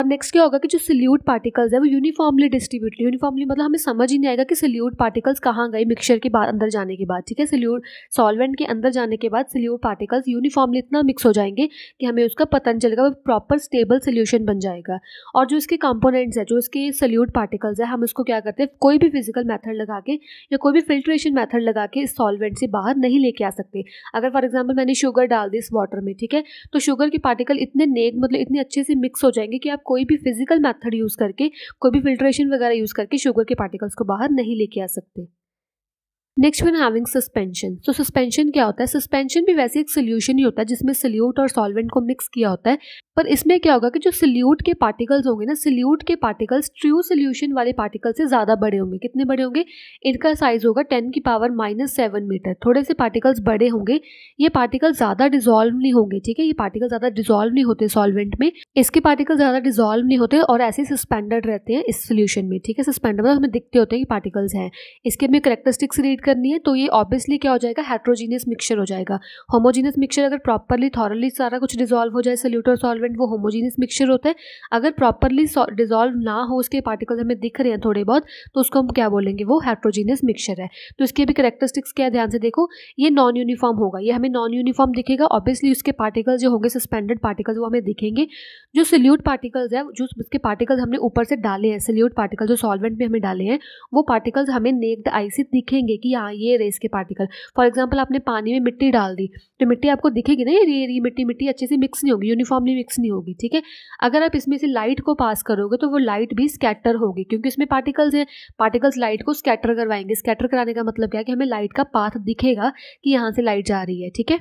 अब नेक्स्ट क्या होगा कि जो सल्यूट पार्टिकल्स है वो यूनिफॉर्मली डिस्ट्रीब्यूट यूनिफॉर्मली मतलब हमें समझ ही नहीं आएगा कि सल्यूट पार्टिकल्स कहाँ गए मिक्सचर के बाद अंदर जाने के बाद ठीक है सल्यूट सॉल्वेंट के अंदर जाने के बाद सल्यूट पार्टिकल्स यूनिफॉर्मली इतना मिक्स हो जाएंगे कि हमें उसका पतन चलेगा वो प्रॉपर स्टेबल सोल्यूशन बन जाएगा और जो इसके कंपोनेंट्स है जो इसके सल्यूट पार्टिकल्स है हम उसको क्या करते हैं कोई भी फिजिकल मैथड लगा के या कोई भी फिल्ट्रेशन मैथड लगा के इस सॉल्वेंट से बाहर नहीं लेके आ सकते अगर फॉर एग्जाम्पल मैंने शुगर डाल दी इस वाटर में ठीक है तो शुगर के पार्टिकल इतने नेक मतलब इतने अच्छे से मिक्स हो जाएंगे कि आप कोई भी फिजिकल मेथड यूज़ करके कोई भी फिल्ट्रेशन वगैरह यूज़ करके शुगर के पार्टिकल्स को बाहर नहीं लेके आ सकते नेक्स्ट वन हैविंग सस्पेंशन तो सस्पेंशन क्या होता है सस्पेंशन भी वैसे एक सोल्यूशन ही होता है जिसमें सल्यूट और सॉल्वेंट को मिक्स किया होता है पर इसमें क्या होगा कि जो सल्यूट के पार्टिकल्स होंगे ना सल्यूट के पार्टिकल्स ट्रू सोल्यूशन वाले पार्टिकल से ज़्यादा बड़े होंगे कितने बड़े होंगे इनका साइज होगा टेन की पावर माइनस सेवन मीटर थोड़े से पार्टिकल्स बड़े होंगे ये पार्टिकल ज़्यादा डिजोल्व नहीं होंगे ठीक है ये पार्टिकल ज़्यादा डिजोल्व नहीं होते सॉल्वेंट में इसके पार्टिकल ज़्यादा डिजोल्व नहीं होते और ऐसे सस्पेंडेड रहते हैं इस सोल्यूशन में ठीक है सस्पेंडेड मतलब हमें दिखते होते हैं कि पार्टिकल्स हैं इसके हमें करेक्टरिस्टिक्स रीड कर करनी है तो ये ऑब्वियसली क्या हो जाएगा हेट्रोजीनियस मिक्सचर हो जाएगा होमोजीनियस मिक्सचर अगर प्रॉपरली थॉरली सारा कुछ डिजॉल्व हो जाए सोल्यूट और सॉल्वेंट वो होमोजीनियस मिक्सचर होता है अगर प्रॉपरली डिजॉल्व ना हो उसके पार्टिकल्स हमें दिख रहे हैं थोड़े बहुत तो उसको हम क्या बोलेंगे वो हेट्रोजीनियस मिक्सचर है तो इसके भी करेक्टरिस्टिक्स क्या ध्यान से देखो ये नॉन यूनिफॉर्म होगा ये हमें नॉन यूनिफॉर्म दिखेगा ऑब्वियसली उसके पार्टिकल्स जो होंगे सस्पेंडेड पार्टिकल्स वो हमें दिखेंगे जो सल्यूट पार्टिकल्स है जो उसके पार्टिकल्स हमने ऊपर से डाले हैं सल्यूट पार्टिकल जो सॉल्वेंट में हमें डाले हैं वो पार्टिकल्स हमें नेक्ड आई से दिखेंगे कि हाँ ये रहे इसके पार्टिकल फॉर एग्जाम्पल आपने पानी में मिट्टी डाल दी तो मिट्टी आपको दिखेगी ना ये ये मिट्टी मिट्टी अच्छे से मिक्स नहीं होगी यूनिफॉर्मली मिक्स नहीं होगी ठीक है अगर आप इसमें से लाइट को पास करोगे तो वो लाइट भी स्कैटर होगी क्योंकि इसमें पार्टिकल्स हैं पार्टिकल्स लाइट को स्कैटर करवाएंगे स्कैटर कराने का मतलब क्या है कि हमें लाइट का पाथ दिखेगा कि यहाँ से लाइट जा रही है ठीक है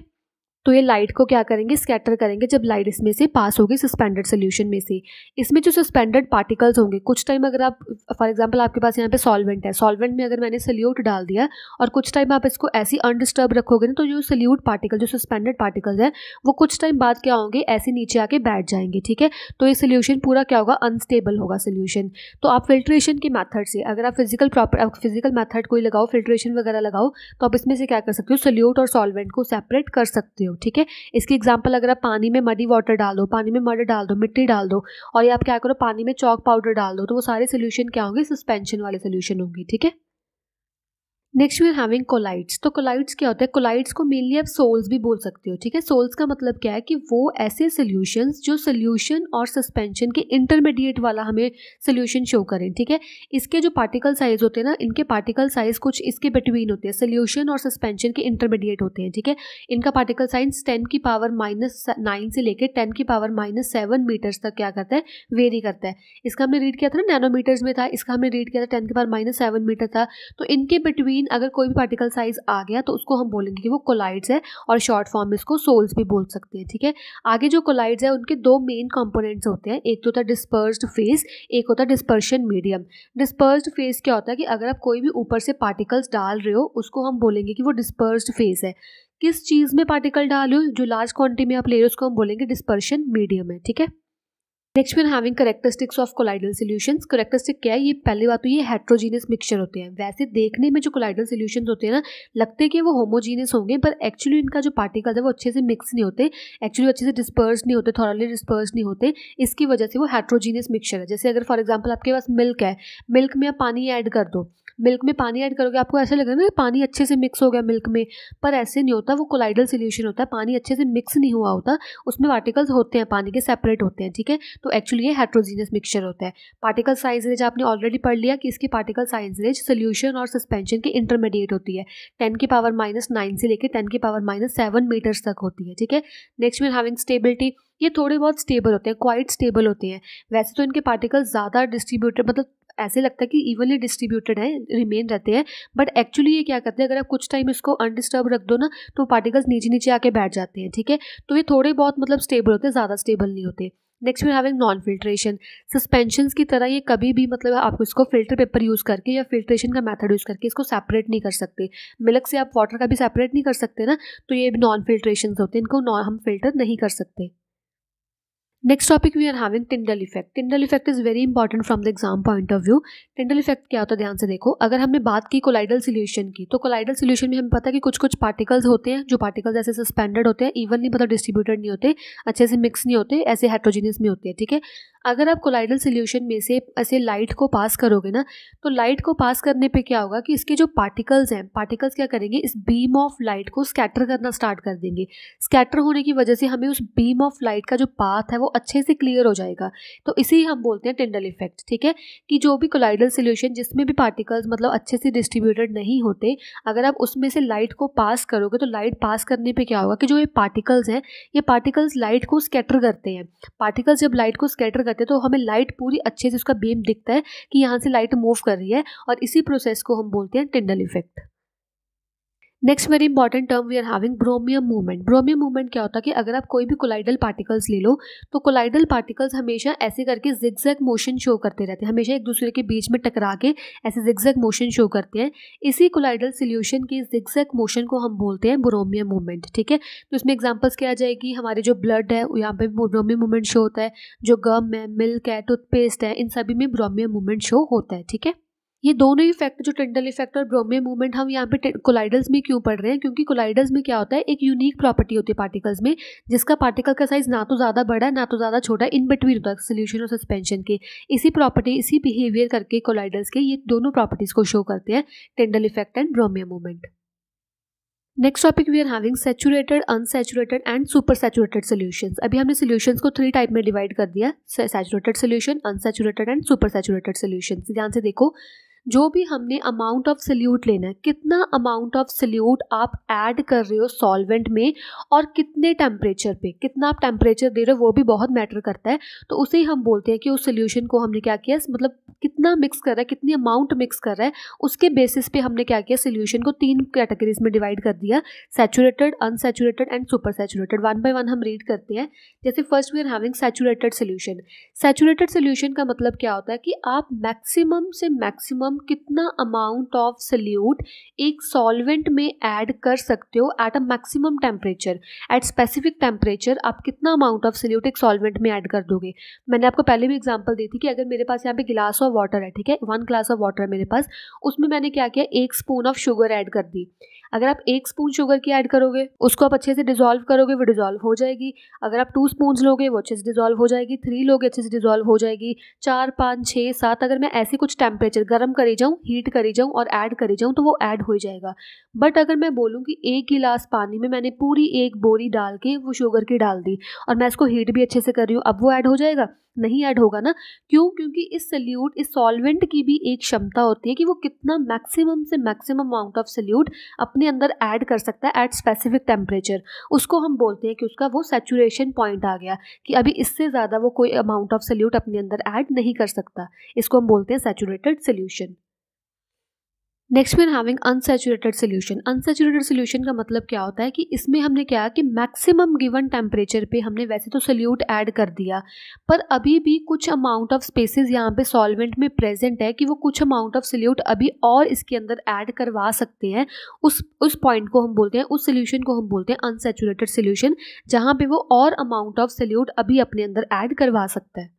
तो ये लाइट को क्या करेंगे स्कैटर करेंगे जब लाइट इसमें से पास होगी सस्पेंडेड सोल्यूशन में से इसमें जो सस्पेंडेड पार्टिकल्स होंगे कुछ टाइम अगर आप फॉर एग्जाम्पल आपके पास यहाँ पे सॉल्वेंट है सॉल्वेंट में अगर मैंने सल्यूट डाल दिया और कुछ टाइम आप इसको ऐसी अनडिस्टर्ब रखोगे ना तो जो सल्यूट पार्टिकल जो सस्पेंडेड पार्टिकल्स हैं वो कुछ टाइम बाद क्या होंगे ऐसे नीचे आके बैठ जाएंगे ठीक है तो ये सोल्यूशन पूरा क्या होगा अनस्टेबल होगा सोल्यूशन तो आप फिल्ट्रेशन के मैथड से अगर आप फिजिकल प्रॉपर फिजिकल मैथड कोई लगाओ फिल्ट्रेशन वगैरह लगाओ तो आप इसमें से क्या कर सकते हो सल्यूट और सॉल्वेंट को सेपरेट कर सकते हो हो ठीक है इसकी एग्जाम्पल अगर आप पानी में मडी वाटर डाल दो पानी में मड डाल दो मिट्टी डाल दो और ये आप क्या करो पानी में चौक पाउडर डाल दो तो वो सारे सोल्यूशन क्या होंगे सस्पेंशन वाले सोल्यूशन होंगे ठीक है next we are having colloids तो कोलाइट्स क्या होते हैं कोलाइड्स को मेनली आप सोल्स भी बोल सकते हो ठीक है सोल्स का मतलब क्या है कि वो ऐसे सोल्यूशंस जो सोल्यूशन और सस्पेंशन के इंटरमीडिएट वाला हमें सोल्यूशन शो करें ठीक है इसके जो पार्टिकल साइज होते हैं ना इनके पार्टिकल साइज कुछ इसके बिटवीन होते हैं सोल्यूशन और सस्पेंशन के इंटरमीडिएट होते हैं ठीक है थीके? इनका पार्टिकल साइज टेन की पावर माइनस नाइन से लेकर टेन की पावर माइनस सेवन मीटर्स तक क्या करता है वेरी करता है इसका हमने रीड किया था ना नैनोमीटर्स में था इसका हमने रीड किया था टेन की पावर माइनस सेवन मीटर था तो इनके बिटवीन मीन अगर कोई भी पार्टिकल साइज आ गया तो उसको हम बोलेंगे कि वो कोलाइड्स है और शॉर्ट फॉर्म में इसको सोल्स भी बोल सकते हैं ठीक है आगे जो कोलाइड्स है उनके दो मेन कॉम्पोनेंट्स होते हैं एक तो होता है डिस्पर्स फेस एक होता है डिस्पर्शन मीडियम डिस्पर्स फेस क्या होता है कि अगर आप कोई भी ऊपर से पार्टिकल्स डाल रहे हो उसको हम बोलेंगे कि वो डिस्पर्स फेस है किस चीज़ में पार्टिकल डालो जो लार्ज क्वान्टिटी में आप ले रहे हो उसको हम बोलेंगे डिस्पर्शन मीडियम है ठीक है next one having characteristics of colloidal solutions characteristic क्या है ये पहली बात तो ये हेट्रोजीनियस मिक्सचर होते हैं वैसे देखने में जो कोलाइडल सॉल्यूशंस होते हैं ना लगते कि वो होमोजीनियस होंगे पर एक्चुअली इनका जो पार्टिकल्स है वो अच्छे से मिक्स नहीं होते एक्चुअली अच्छे से डिस्पर्स नहीं होते थॉरली डिस्पर्स नहीं होते इसकी वजह से वो हेट्रोजीनियस मिक्सचर है जैसे अगर फॉर एग्जाम्पल आपके पास मिल्क है मिल्क में आप पानी ऐड कर दो मिल्क में पानी ऐड करोगे आपको ऐसा लगेगा ना कि पानी अच्छे से मिक्स हो गया मिल्क में पर ऐसे नहीं होता वो कोलाइडल सोल्यूशन होता है पानी अच्छे से मिक्स नहीं हुआ होता उसमें पार्टिकल्स होते हैं पानी के सेपरेट होते हैं ठीक है तो एक्चुअली ये हाइड्रोजीनियस मिक्सचर होता है पार्टिकल साइज रेंज आपने ऑलरेडी पढ़ लिया कि इसकी पार्टिकल साइज रेंज सोल्यूशन और सस्पेंशन की इंटरमीडिएट होती है टेन की पावर माइनस नाइन से लेकर टेन की पावर माइनस सेवन मीटर्स तक होती है ठीक है नेक्स्ट मीन हैविंग स्टेबिलिटी ये थोड़े बहुत स्टेबल होते हैं क्वाइट स्टेबल होते हैं वैसे तो इनके पार्टिकल ज़्यादा डिस्ट्रीब्यूटेड मतलब ऐसे लगता है कि इवनली डिस्ट्रीब्यूटेड है रिमेन रहते हैं बट एक्चुअली ये क्या करते हैं अगर आप कुछ टाइम इसको अनडिस्टर्ब रख दो ना तो पार्टिकल्स नीचे नीचे आके बैठ जाते हैं ठीक है तो ये थोड़े बहुत मतलब स्टेबल होते हैं ज़्यादा स्टेबल नहीं होते next we having non filtration suspension की तरह ये कभी भी मतलब आप इसको फिल्टर पेपर यूज़ करके या फिल्ट्रेशन का मेथड यूज़ करके इसको सेपरेट नहीं कर सकते मिल्क से आप वाटर का भी सेपरेट नहीं कर सकते ना तो ये नॉन फिल्ट्रेशन होते हैं इनको हम फिल्टर नहीं कर सकते next topic we are having Tyndall effect Tyndall effect is very important from the exam point of view Tyndall effect क्या होता है ध्यान से देखो अगर हमने बात की कोलाइडल सोल्यूशन की तो कोलाइडल सोल्यूशन में हमें पता है कि कुछ कुछ पार्टिकल्स होते हैं जो पार्टिकल्स ऐसे सस्पेंडेड होते हैं इवनली मतलब डिस्ट्रीब्यूटेड नहीं होते अच्छे से मिक्स नहीं होते ऐसे हाइड्रोजीनियस में होते हैं ठीक है अगर आप कोलाइडल सोल्यूशन में से ऐसे लाइट को पास करोगे ना तो लाइट को पास करने पे क्या होगा कि इसके जो पार्टिकल्स हैं पार्टिकल्स क्या करेंगे इस बीम ऑफ लाइट को स्कैटर करना स्टार्ट कर देंगे स्कैटर होने की वजह से हमें उस बीम ऑफ लाइट का जो पाथ है वो अच्छे से क्लियर हो जाएगा तो इसी हम बोलते हैं टेंडल इफेक्ट ठीक है कि जो भी कोलाइडल सोल्यूशन जिसमें भी पार्टिकल्स मतलब अच्छे से डिस्ट्रीब्यूटेड नहीं होते अगर आप उसमें से लाइट को पास करोगे तो लाइट पास करने पर क्या होगा कि जो ये पार्टिकल्स हैं ये पार्टिकल्स लाइट को स्कैटर करते हैं पार्टिकल्स जब लाइट को स्कैटर करते हैं तो हमें लाइट पूरी अच्छे से उसका बीम दिखता है कि यहाँ से लाइट मूव कर रही है और इसी प्रोसेस को हम बोलते हैं Tyndall effect next very important term we are having Brownian movement Brownian movement क्या होता है कि अगर आप कोई भी कोलाइडल पार्टिकल्स ले लो तो कोलाइडल पार्टिकल्स हमेशा ऐसे करके जिगजैग मोशन शो करते रहते हैं हमेशा एक दूसरे के बीच में टकरा के ऐसे जिगजैग मोशन शो करते हैं इसी कोलाइडल सोल्यूशन के जिगजैग मोशन को हम बोलते हैं ब्रोमियम मूवमेंट ठीक है तो इसमें एग्जाम्पल्स क्या आ जाएगी हमारे जो ब्लड है यहाँ पर ब्रोमियम मूवमेंट शो होता है जो गम है मिल्क है टूथपेस्ट है इन सभी में ब्रोमियम मूवमेंट शो होता है ठीक है ये दोनों इफेक्ट जो टिंडल इफेक्ट और ब्रोमियम मूवमेंट हम यहाँ पे कोलाइडल्स में क्यों पढ़ रहे हैं क्योंकि कोलाइडल्स में क्या होता है एक यूनिक प्रॉपर्टी होती है पार्टिकल्स में जिसका पार्टिकल का साइज ना तो ज़्यादा बड़ा है ना तो ज़्यादा छोटा है इन बिटवीन होता है सोल्यूशन और सस्पेंशन के इसी प्रॉपर्टी इसी बिहेवियर करके कोलाइडल्स के ये दोनों प्रॉपर्टीज़ को शो करते हैं Tyndall effect and Brownian movement next topic we are having saturated unsaturated and super saturated solution अभी हमने सोल्यूशंस को थ्री टाइप में डिवाइड कर दिया saturated solution unsaturated and super saturated solution ध्यान से देखो जो भी हमने अमाउंट ऑफ सल्यूट लेना है कितना अमाउंट ऑफ सल्यूट आप ऐड कर रहे हो सॉल्वेंट में और कितने टेम्परेचर पे कितना आप टेम्परेचर दे रहे हो वो भी बहुत मैटर करता है तो उसे ही हम बोलते हैं कि उस सोल्यूशन को हमने क्या किया मतलब कितना मिक्स कर रहा है कितनी अमाउंट मिक्स कर रहा है उसके बेसिस पे हमने क्या किया सोल्यूशन को तीन कैटेगरीज में डिवाइड कर दिया saturated unsaturated and super saturated one by one हम रीड करते हैं जैसे first we are having saturated solution saturated solution का मतलब क्या होता है कि आप मैक्सिमम से मैक्सिमम हम कितना अमाउंट ऑफ सल्यूट एक सॉल्वेंट में ऐड कर सकते हो at a maximum temperature at specific temperature आप कितना अमाउंट ऑफ सल्यूट एक सॉल्वेंट में ऐड कर दोगे मैंने आपको पहले भी एग्जांपल दी थी कि अगर मेरे पास यहाँ पे गिलास ऑफ वाटर है ठीक है वन ग्लास ऑफ वाटर है मेरे पास उसमें मैंने क्या किया एक स्पून ऑफ शुगर ऐड कर दी अगर आप एक स्पून शुगर की ऐड करोगे उसको आप अच्छे से डिजोल्व करोगे वो डिजोल्व हो जाएगी अगर आप टू स्पून लोगे वो अच्छे से डिजोल्व हो जाएगी थ्री लोगे अच्छे से डिजोल्व हो जाएगी चार पाँच छः सात अगर मैं ऐसे कुछ टेम्परेचर गर्म करी जाऊँ हीट करी जाऊँ और ऐड करी जाऊँ तो वो ऐड हो जाएगा बट अगर मैं बोलूँ कि एक गिलास पानी में मैंने पूरी एक बोरी डाल के वो शुगर की डाल दी और मैं इसको हीट भी अच्छे से कर रही हूँ अब वो ऐड हो जाएगा नहीं ऐड होगा ना क्यों क्योंकि इस सल्यूट इस सॉल्वेंट की भी एक क्षमता होती है कि वो कितना मैक्सिमम से मैक्सिमम अमाउंट ऑफ सल्यूट अपने अंदर ऐड कर सकता है एट स्पेसिफिक टेम्परेचर उसको हम बोलते हैं कि उसका वो सेचुरेशन पॉइंट आ गया कि अभी इससे ज़्यादा वो कोई अमाउंट ऑफ सल्यूट अपने अंदर ऐड नहीं कर सकता इसको हम बोलते हैं saturated solution next we're having unsaturated solution unsaturated solution का मतलब क्या होता है कि इसमें हमने क्या कि मैक्सिमम गिवन टेम्परेचर पे हमने वैसे तो सोल्यूट ऐड कर दिया पर अभी भी कुछ अमाउंट ऑफ स्पेसेस यहाँ पे सॉल्वेंट में प्रेजेंट है कि वो कुछ अमाउंट ऑफ सोल्यूट अभी और इसके अंदर ऐड करवा सकते हैं उस उस पॉइंट को हम बोलते हैं उस सोल्यूशन को हम बोलते हैं अनसेचुरेटेड सोल्यूशन जहाँ पे वो और अमाउंट ऑफ सोल्यूट अभी अपने अंदर ऐड करवा सकता है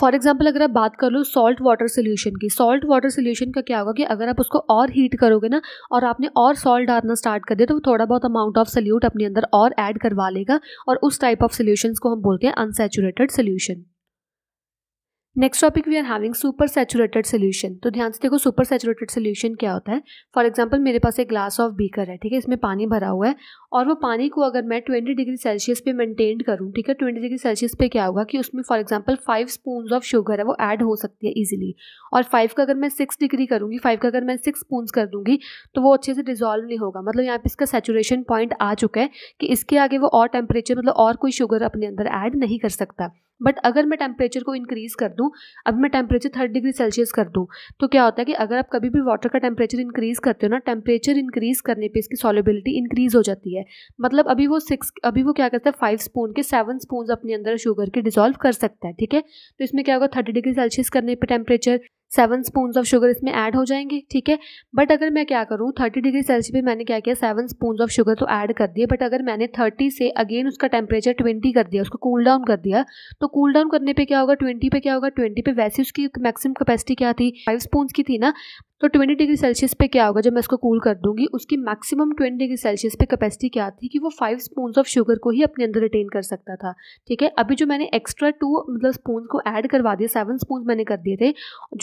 फॉर एग्जाम्पल अगर आप बात कर लो सॉल्ट वाटर सोल्यूशन की सॉल्ट वाटर सोल्यूशन का क्या होगा कि अगर आप उसको और हीट करोगे ना और आपने और सॉल्ट डालना स्टार्ट कर दिया तो वो थोड़ा बहुत अमाउंट ऑफ सल्यूट अपने अंदर और ऐड करवा लेगा और उस टाइप ऑफ सोल्यूशन को हम बोलते हैं unsaturated solution next topic we are having super saturated solution तो ध्यान से देखो सुपर सेचुरेटेड सोल्यूशन क्या होता है फॉर एग्जाम्पल मेरे पास एक ग्लास ऑफ बीकर है ठीक है इसमें पानी भरा हुआ है और वो पानी को अगर मैं ट्वेंटी डिग्री सेल्सियस पे मेंटेन करूँ ठीक है ट्वेंटी डिग्री सेल्सियस पे क्या होगा कि उसमें for example five spoon of sugar है वो ऐड हो सकती है ईजिली और फाइव का अगर मैं सिक्स डिग्री करूँगी फाइव का अगर मैं सिक्स स्पून कर दूँगी तो वो अच्छे से डिजॉल्व नहीं होगा मतलब यहाँ पर इसका सेचुरेशन पॉइंट आ चुका है कि इसके आगे वो और टेम्परेचर मतलब और कोई शुगर अपने अंदर ऐड नहीं कर सकता बट अगर मैं टेम्परेचर को इंक्रीज़ कर दूँ अब मैं टेम्परेचर थर्ड डिग्री सेल्सियस कर दूँ तो क्या होता है कि अगर आप कभी भी वाटर का टेम्परेचर इंक्रीज़ करते हो ना टेम्परेचर इंक्रीज़ करने पे इसकी सॉलिबिलिटी इंक्रीज़ हो जाती है मतलब अभी वो सिक्स अभी वो क्या करता है फाइव स्पून के सेवन स्पून अपने अंदर शुगर के डिजोल्व कर सकता है ठीक है तो इसमें क्या होगा थर्टी डिग्री सेल्सियस करने पर temperature seven spoon of sugar इसमें ऐड हो जाएंगे ठीक है बट अगर मैं क्या करूँ थर्टी डिग्री सेल्सियस पे मैंने क्या किया सेवन स्पून ऑफ शुगर तो ऐड कर दिए बट अगर मैंने थर्टी से अगेन उसका टेम्परेचर ट्वेंटी कर दिया उसको कूल डाउन कर दिया तो कूल डाउन करने पे क्या होगा ट्वेंटी पे क्या होगा ट्वेंटी पे वैसे उसकी मैक्सिमम कपैसिटी क्या थी फाइव स्पून की थी ना तो 20 डिग्री सेल्सियस पे क्या होगा जब मैं इसको कूल कर दूंगी उसकी मैक्सिमम 20 डिग्री सेल्सियस पे कैपेसिटी क्या थी कि वो फाइव स्पून ऑफ शुगर को ही अपने अंदर रिटेन कर सकता था ठीक है अभी जो मैंने एक्स्ट्रा टू मतलब स्पून को ऐड करवा दिया सेवन स्पून मैंने कर दिए थे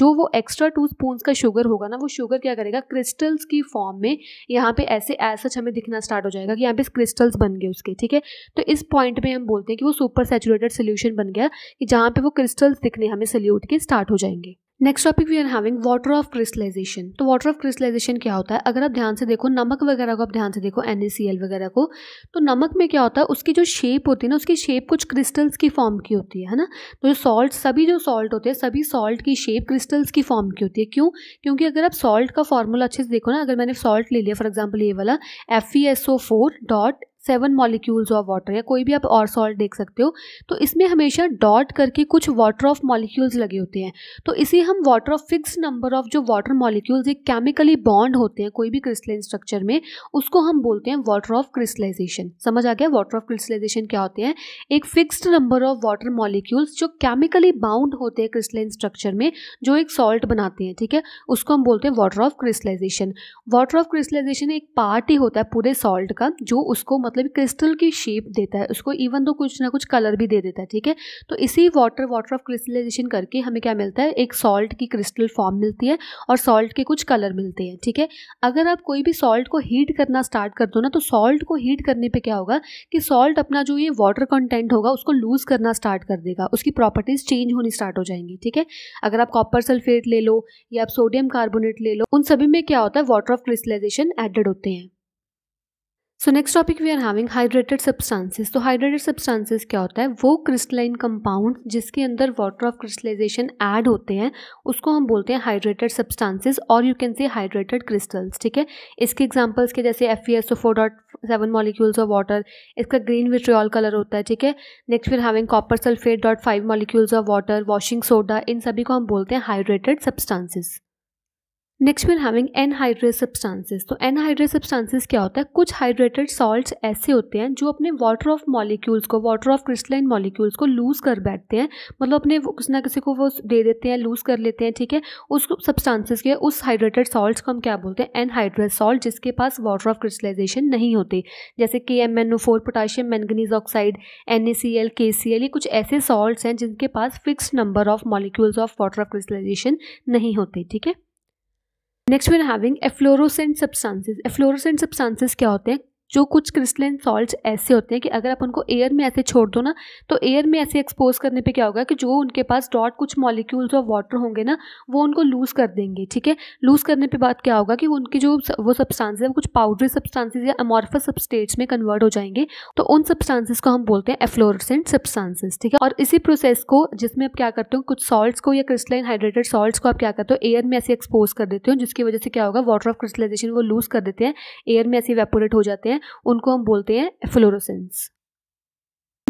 जो वो एक्स्ट्रा टू स्पून का शुगर होगा ना वो शुगर क्या करेगा क्रिस्टल्स की फॉर्म में यहाँ पे ऐसे ऐसा हमें दिखना स्टार्ट हो जाएगा कि यहाँ पे क्रिस्टल्स बन गए उसके ठीक है तो इस पॉइंट में हम बोलते हैं कि वो सुपर सेचुरेटेड सोल्यूशन बन गया कि जहाँ पे वो क्रिस्टल्स दिखने हमें सल्यूट के स्टार्ट हो जाएंगे next topic we are having water of crystallization तो वाटर ऑफ क्रिस्टलाइजेशन क्या होता है अगर आप ध्यान से देखो नमक वगैरह को आप ध्यान से देखो एन वगैरह को तो नमक में क्या होता है उसकी जो शेप होती है ना उसकी शेप कुछ क्रिस्टल्स की फॉर्म की होती है है ना तो जो सॉल्ट सभी जो सॉल्ट होते हैं सभी सॉल्ट की शेप क्रिस्टल्स की फॉर्म की होती है क्यों क्योंकि अगर आप सॉल्ट का फॉर्मूला अच्छे से देखो ना अगर मैंने सॉल्ट ले लिया फॉर एग्जाम्पल ये वाला F E S O four dot seven molecules of water या कोई भी आप और सॉल्ट देख सकते हो तो इसमें हमेशा डॉट करके कुछ वाटर ऑफ मॉलिक्यूल्स लगे होते हैं तो इसे हम water of fix number of जो वाटर मॉलिक्यूल्स एक केमिकली बॉन्ड होते हैं कोई भी क्रिस्टलाइन स्ट्रक्चर में उसको हम बोलते हैं वाटर ऑफ क्रिस्टलाइजेशन समझ आ गया वाटर ऑफ क्रिस्टलाइजेशन क्या होते हैं एक fixed number of water molecules जो केमिकली बाउंड होते हैं क्रिस्टलाइन स्ट्रक्चर में जो एक सॉल्ट बनाते हैं ठीक है उसको हम बोलते हैं water of crystallization water of crystallization एक पार्ट ही होता है पूरे सॉल्ट का जो उसको मतलब मतलब क्रिस्टल की शेप देता है उसको इवन तो कुछ ना कुछ कलर भी दे देता है ठीक है तो इसी वाटर वाटर ऑफ क्रिस्टलाइजेशन करके हमें क्या मिलता है एक सॉल्ट की क्रिस्टल फॉर्म मिलती है और सॉल्ट के कुछ कलर मिलते हैं ठीक है अगर आप कोई भी सॉल्ट को हीट करना स्टार्ट कर दो ना तो सॉल्ट को हीट करने पर क्या होगा कि सॉल्ट अपना जो ये वाटर कंटेंट होगा उसको लूज़ करना स्टार्ट कर देगा उसकी प्रॉपर्टीज़ चेंज होनी स्टार्ट हो जाएंगी ठीक है अगर आप कॉपर सल्फेट ले लो या आप सोडियम कार्बोनेट ले लो उन सभी में क्या होता है वाटर ऑफ क्रिस्टलाइजेशन एडेड होते हैं so next topic we are having hydrated substances तो हाइड्रेटेड सब्सटेंसेस क्या होता है वो क्रिस्टलाइन कंपाउंड जिसके अंदर वाटर ऑफ क्रिस्टलाइजेशन ऐड होते हैं उसको हम बोलते हैं हाइड्रेटेड सब्सटेंसेस और you can say hydrated crystals ठीक है इसके एग्जांपल्स के जैसे F E S O four dot seven molecules of water इसका ग्रीन विट्रियल कलर होता है ठीक है नेक्स्ट फिर having copper sulphate dot five molecules of water washing soda इन सभी को हम बोलते हैं hydrated substances next we're having anhydrate substances तो एनहाइड्रेट सब्सटेंसेस क्या होता है कुछ हाइड्रेटेड सॉल्ट्स ऐसे होते हैं जो अपने वाटर ऑफ मॉलिक्यूल्स को वाटर ऑफ क्रिस्टलाइन मॉलिक्यूल्स को लूज़ कर बैठते हैं मतलब अपने किसी ना किसी को वो दे देते हैं लूज़ कर लेते हैं ठीक है उस सब्सटेंसेस के उस हाइड्रेटेड सॉल्ट को हम क्या बोलते हैं एनहाइड्रेट सॉल्ट जिसके पास वाटर ऑफ क्रिस्टलाइजेशन नहीं होते जैसे के M N O four potassium manganese oxide N A C L K C L ये कुछ ऐसे सॉल्ट हैं जिनके पास fix number of molecules of water of crystallization नहीं होते ठीक है next we're having efflorescent substances efflorescent substances क्या होते हैं जो कुछ क्रिस्टलिन सॉल्ट ऐसे होते हैं कि अगर आप उनको एयर में ऐसे छोड़ दो ना तो एयर में ऐसे एक्सपोज करने पे क्या होगा कि जो उनके पास डॉट कुछ मॉलिक्यूल्स ऑफ वाटर होंगे ना वो उनको लूज़ कर देंगे ठीक है लूज़ करने पे बात क्या होगा कि उनके जो वो सब्सटांस है वो कुछ पाउडरी सब्सटांसेज या अमॉर्फस सबस्टेट्स में कन्वर्ट हो जाएंगे तो उन सब्सटांसेस को हम बोलते हैं एफ्लोरसेंट सब्सटांसेस ठीक है और इसी प्रोसेस को जिसमें आप क्या करते हो कुछ सॉल्ट्स को या क्रिस्टलाइन हाइड्रेटेड सॉल्ट्स को आप क्या करते हो एयर में ऐसे एक्सपोज कर देते हो जिसकी वजह से क्या होगा वाटर ऑफ क्रिस्टलाइजेशन वो लूज़ कर देते हैं एयर में ऐसे वेपोरेट हो जाते हैं उनको हम बोलते हैं fluorescence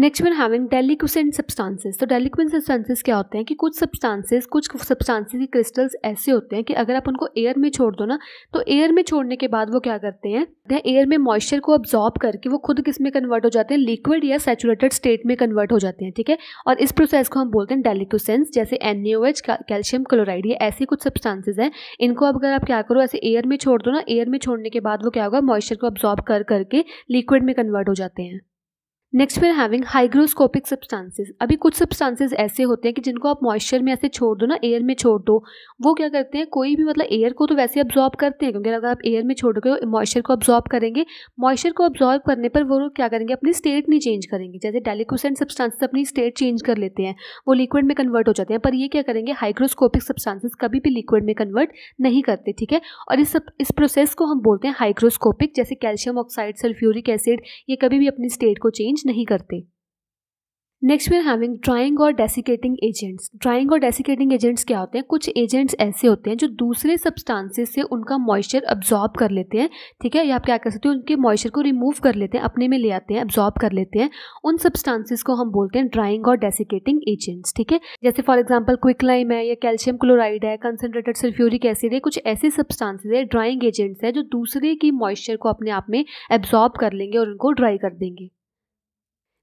next one having deliquescent substances तो डेलिक्वेंट सब्सटेंसेस क्या होते हैं कि कुछ सब्सटेंसेस कुछ सब्सटेंसेस के क्रिस्टल्स ऐसे होते हैं कि अगर आप उनको एयर में छोड़ दो ना तो एयर में छोड़ने के बाद वो क्या करते हैं एयर में मॉइस्चर को अब्जॉर्ब करके वो खुद किस में कन्वर्ट हो जाते हैं लिक्विड या सेचुरेटेड स्टेट में कन्वर्ट हो जाते हैं ठीक है और इस प्रोसेस को हम बोलते हैं डेलिक्विसेंस जैसे एन कैल्शियम क्लोराइड ये ऐसी कुछ सब्सटेंसेज हैं इनको अगर आप क्या करो ऐसे एयर में छोड़ दो ना एयर में छोड़ने के बाद वो क्या होगा मॉइस्चर को अब्जॉर्ब कर करके लिक्विड में कन्वर्ट हो जाते हैं next we are having hygroscopic substances अभी कुछ सब्सटेंसेस ऐसे होते हैं कि जिनको आप मॉइस्चर में ऐसे छोड़ दो ना एयर में छोड़ दो वो क्या करते हैं कोई भी मतलब एयर को तो वैसे अब्जॉर्ब करते हैं क्योंकि अगर आप एयर में छोड़ोगे तो मॉइस्चर को अब्जॉर्ब करेंगे मॉइस्चर को अब्जॉर्ब करने पर वो क्या करेंगे अपनी स्टेट नहीं चेंज करेंगे जैसे डेलिकोसेंट सब्सटेंसेस अपनी स्टेट चेंज कर लेते हैं वो लिक्विड में कन्वर्ट हो जाते हैं पर ये क्या करेंगे हाइग्रोस्कोपिक सब्सटांसिस कभी भी लिक्विड में कन्वर्ट नहीं करते ठीक है और इस सब इस प्रोसेस को हम बोलते हैं हाइग्रोस्कोपिक जैसे कैल्शियम ऑक्साइड सल्फ्यूरिक एसिड ये कभी भी अपनी स्टेट को चेंज नहीं करते next we are having drying और डेसिकेटिंग एजेंट्स ड्राइंग और डेसिकेटिंग एजेंट्स क्या होते हैं कुछ एजेंट्स ऐसे होते हैं जो दूसरे सब्सटांसेस से उनका मॉइस्चर अब्जॉर्ब कर लेते हैं ठीक है या आप क्या कर सकते हो उनके मॉइस्चर को रिमूव कर लेते हैं अपने में ले आते हैं अब्जॉर्ब कर लेते हैं उन सब्सटांसिस को हम बोलते हैं ड्राइंग और डेसिकेटिंग एजेंट्स ठीक है जैसे फॉर एग्जाम्पल क्विक लाइम है या कैल्शियम क्लोराइड है कंसनट्रेटेड सल्फ्यूरिक एसिड है कुछ ऐसे सब्सटांसेज है ड्राइंग एजेंट्स है जो दूसरे की मॉइस्चर को अपने आप में एब्जॉर्ब कर लेंगे और उनको ड्राई कर देंगे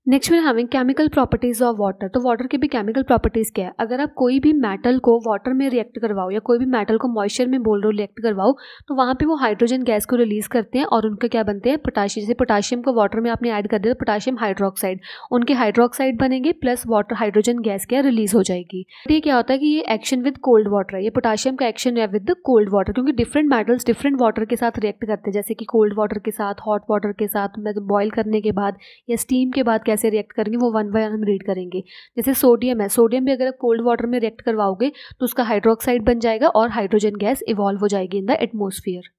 नेक्स्ट में हमें केमिकल प्रॉपर्टीज़ ऑफ वाटर तो वाटर के भी केमिकल प्रॉपर्टीज़ क्या है अगर आप कोई भी मेटल को वाटर में रिएक्ट करवाओ या कोई भी मेटल को मॉइस्चर में बोल रहे रिएक्ट करवाओ तो वहाँ पे वो हाइड्रोजन गैस को रिलीज़ करते हैं और उनके क्या बनते हैं पोटाशियम जैसे पोटाशियम को वाटर में आपने ऐड कर दिया पोटाशियम तो हाइड्रोक्साइड उनके हाइड्रोक्साइड बनेंगे प्लस वाटर हाइड्रोजन गैस क्या रिलीज़ हो जाएगी तो ये क्या होता है कि ये एक्शन विद कोल्ड वाटर है ये पोटाशियम का एक्शन है विद कोल्ड वाटर क्योंकि डिफरेंट मेटल्स डिफरेंट वाटर के साथ रिएक्ट करते हैं जैसे कि कोल्ड वाटर के साथ हॉट वाटर के साथ बॉयल मतलब करने के बाद या स्टीम के बाद कैसे कैसे रिएक्ट करेंगे वो वन बाय वन हम रीड करेंगे जैसे सोडियम है सोडियम भी अगर आप कोल्ड वाटर में रिएक्ट करवाओगे तो उसका हाइड्रोक्साइड बन जाएगा और हाइड्रोजन गैस इवॉल्व हो जाएगी in the atmosphere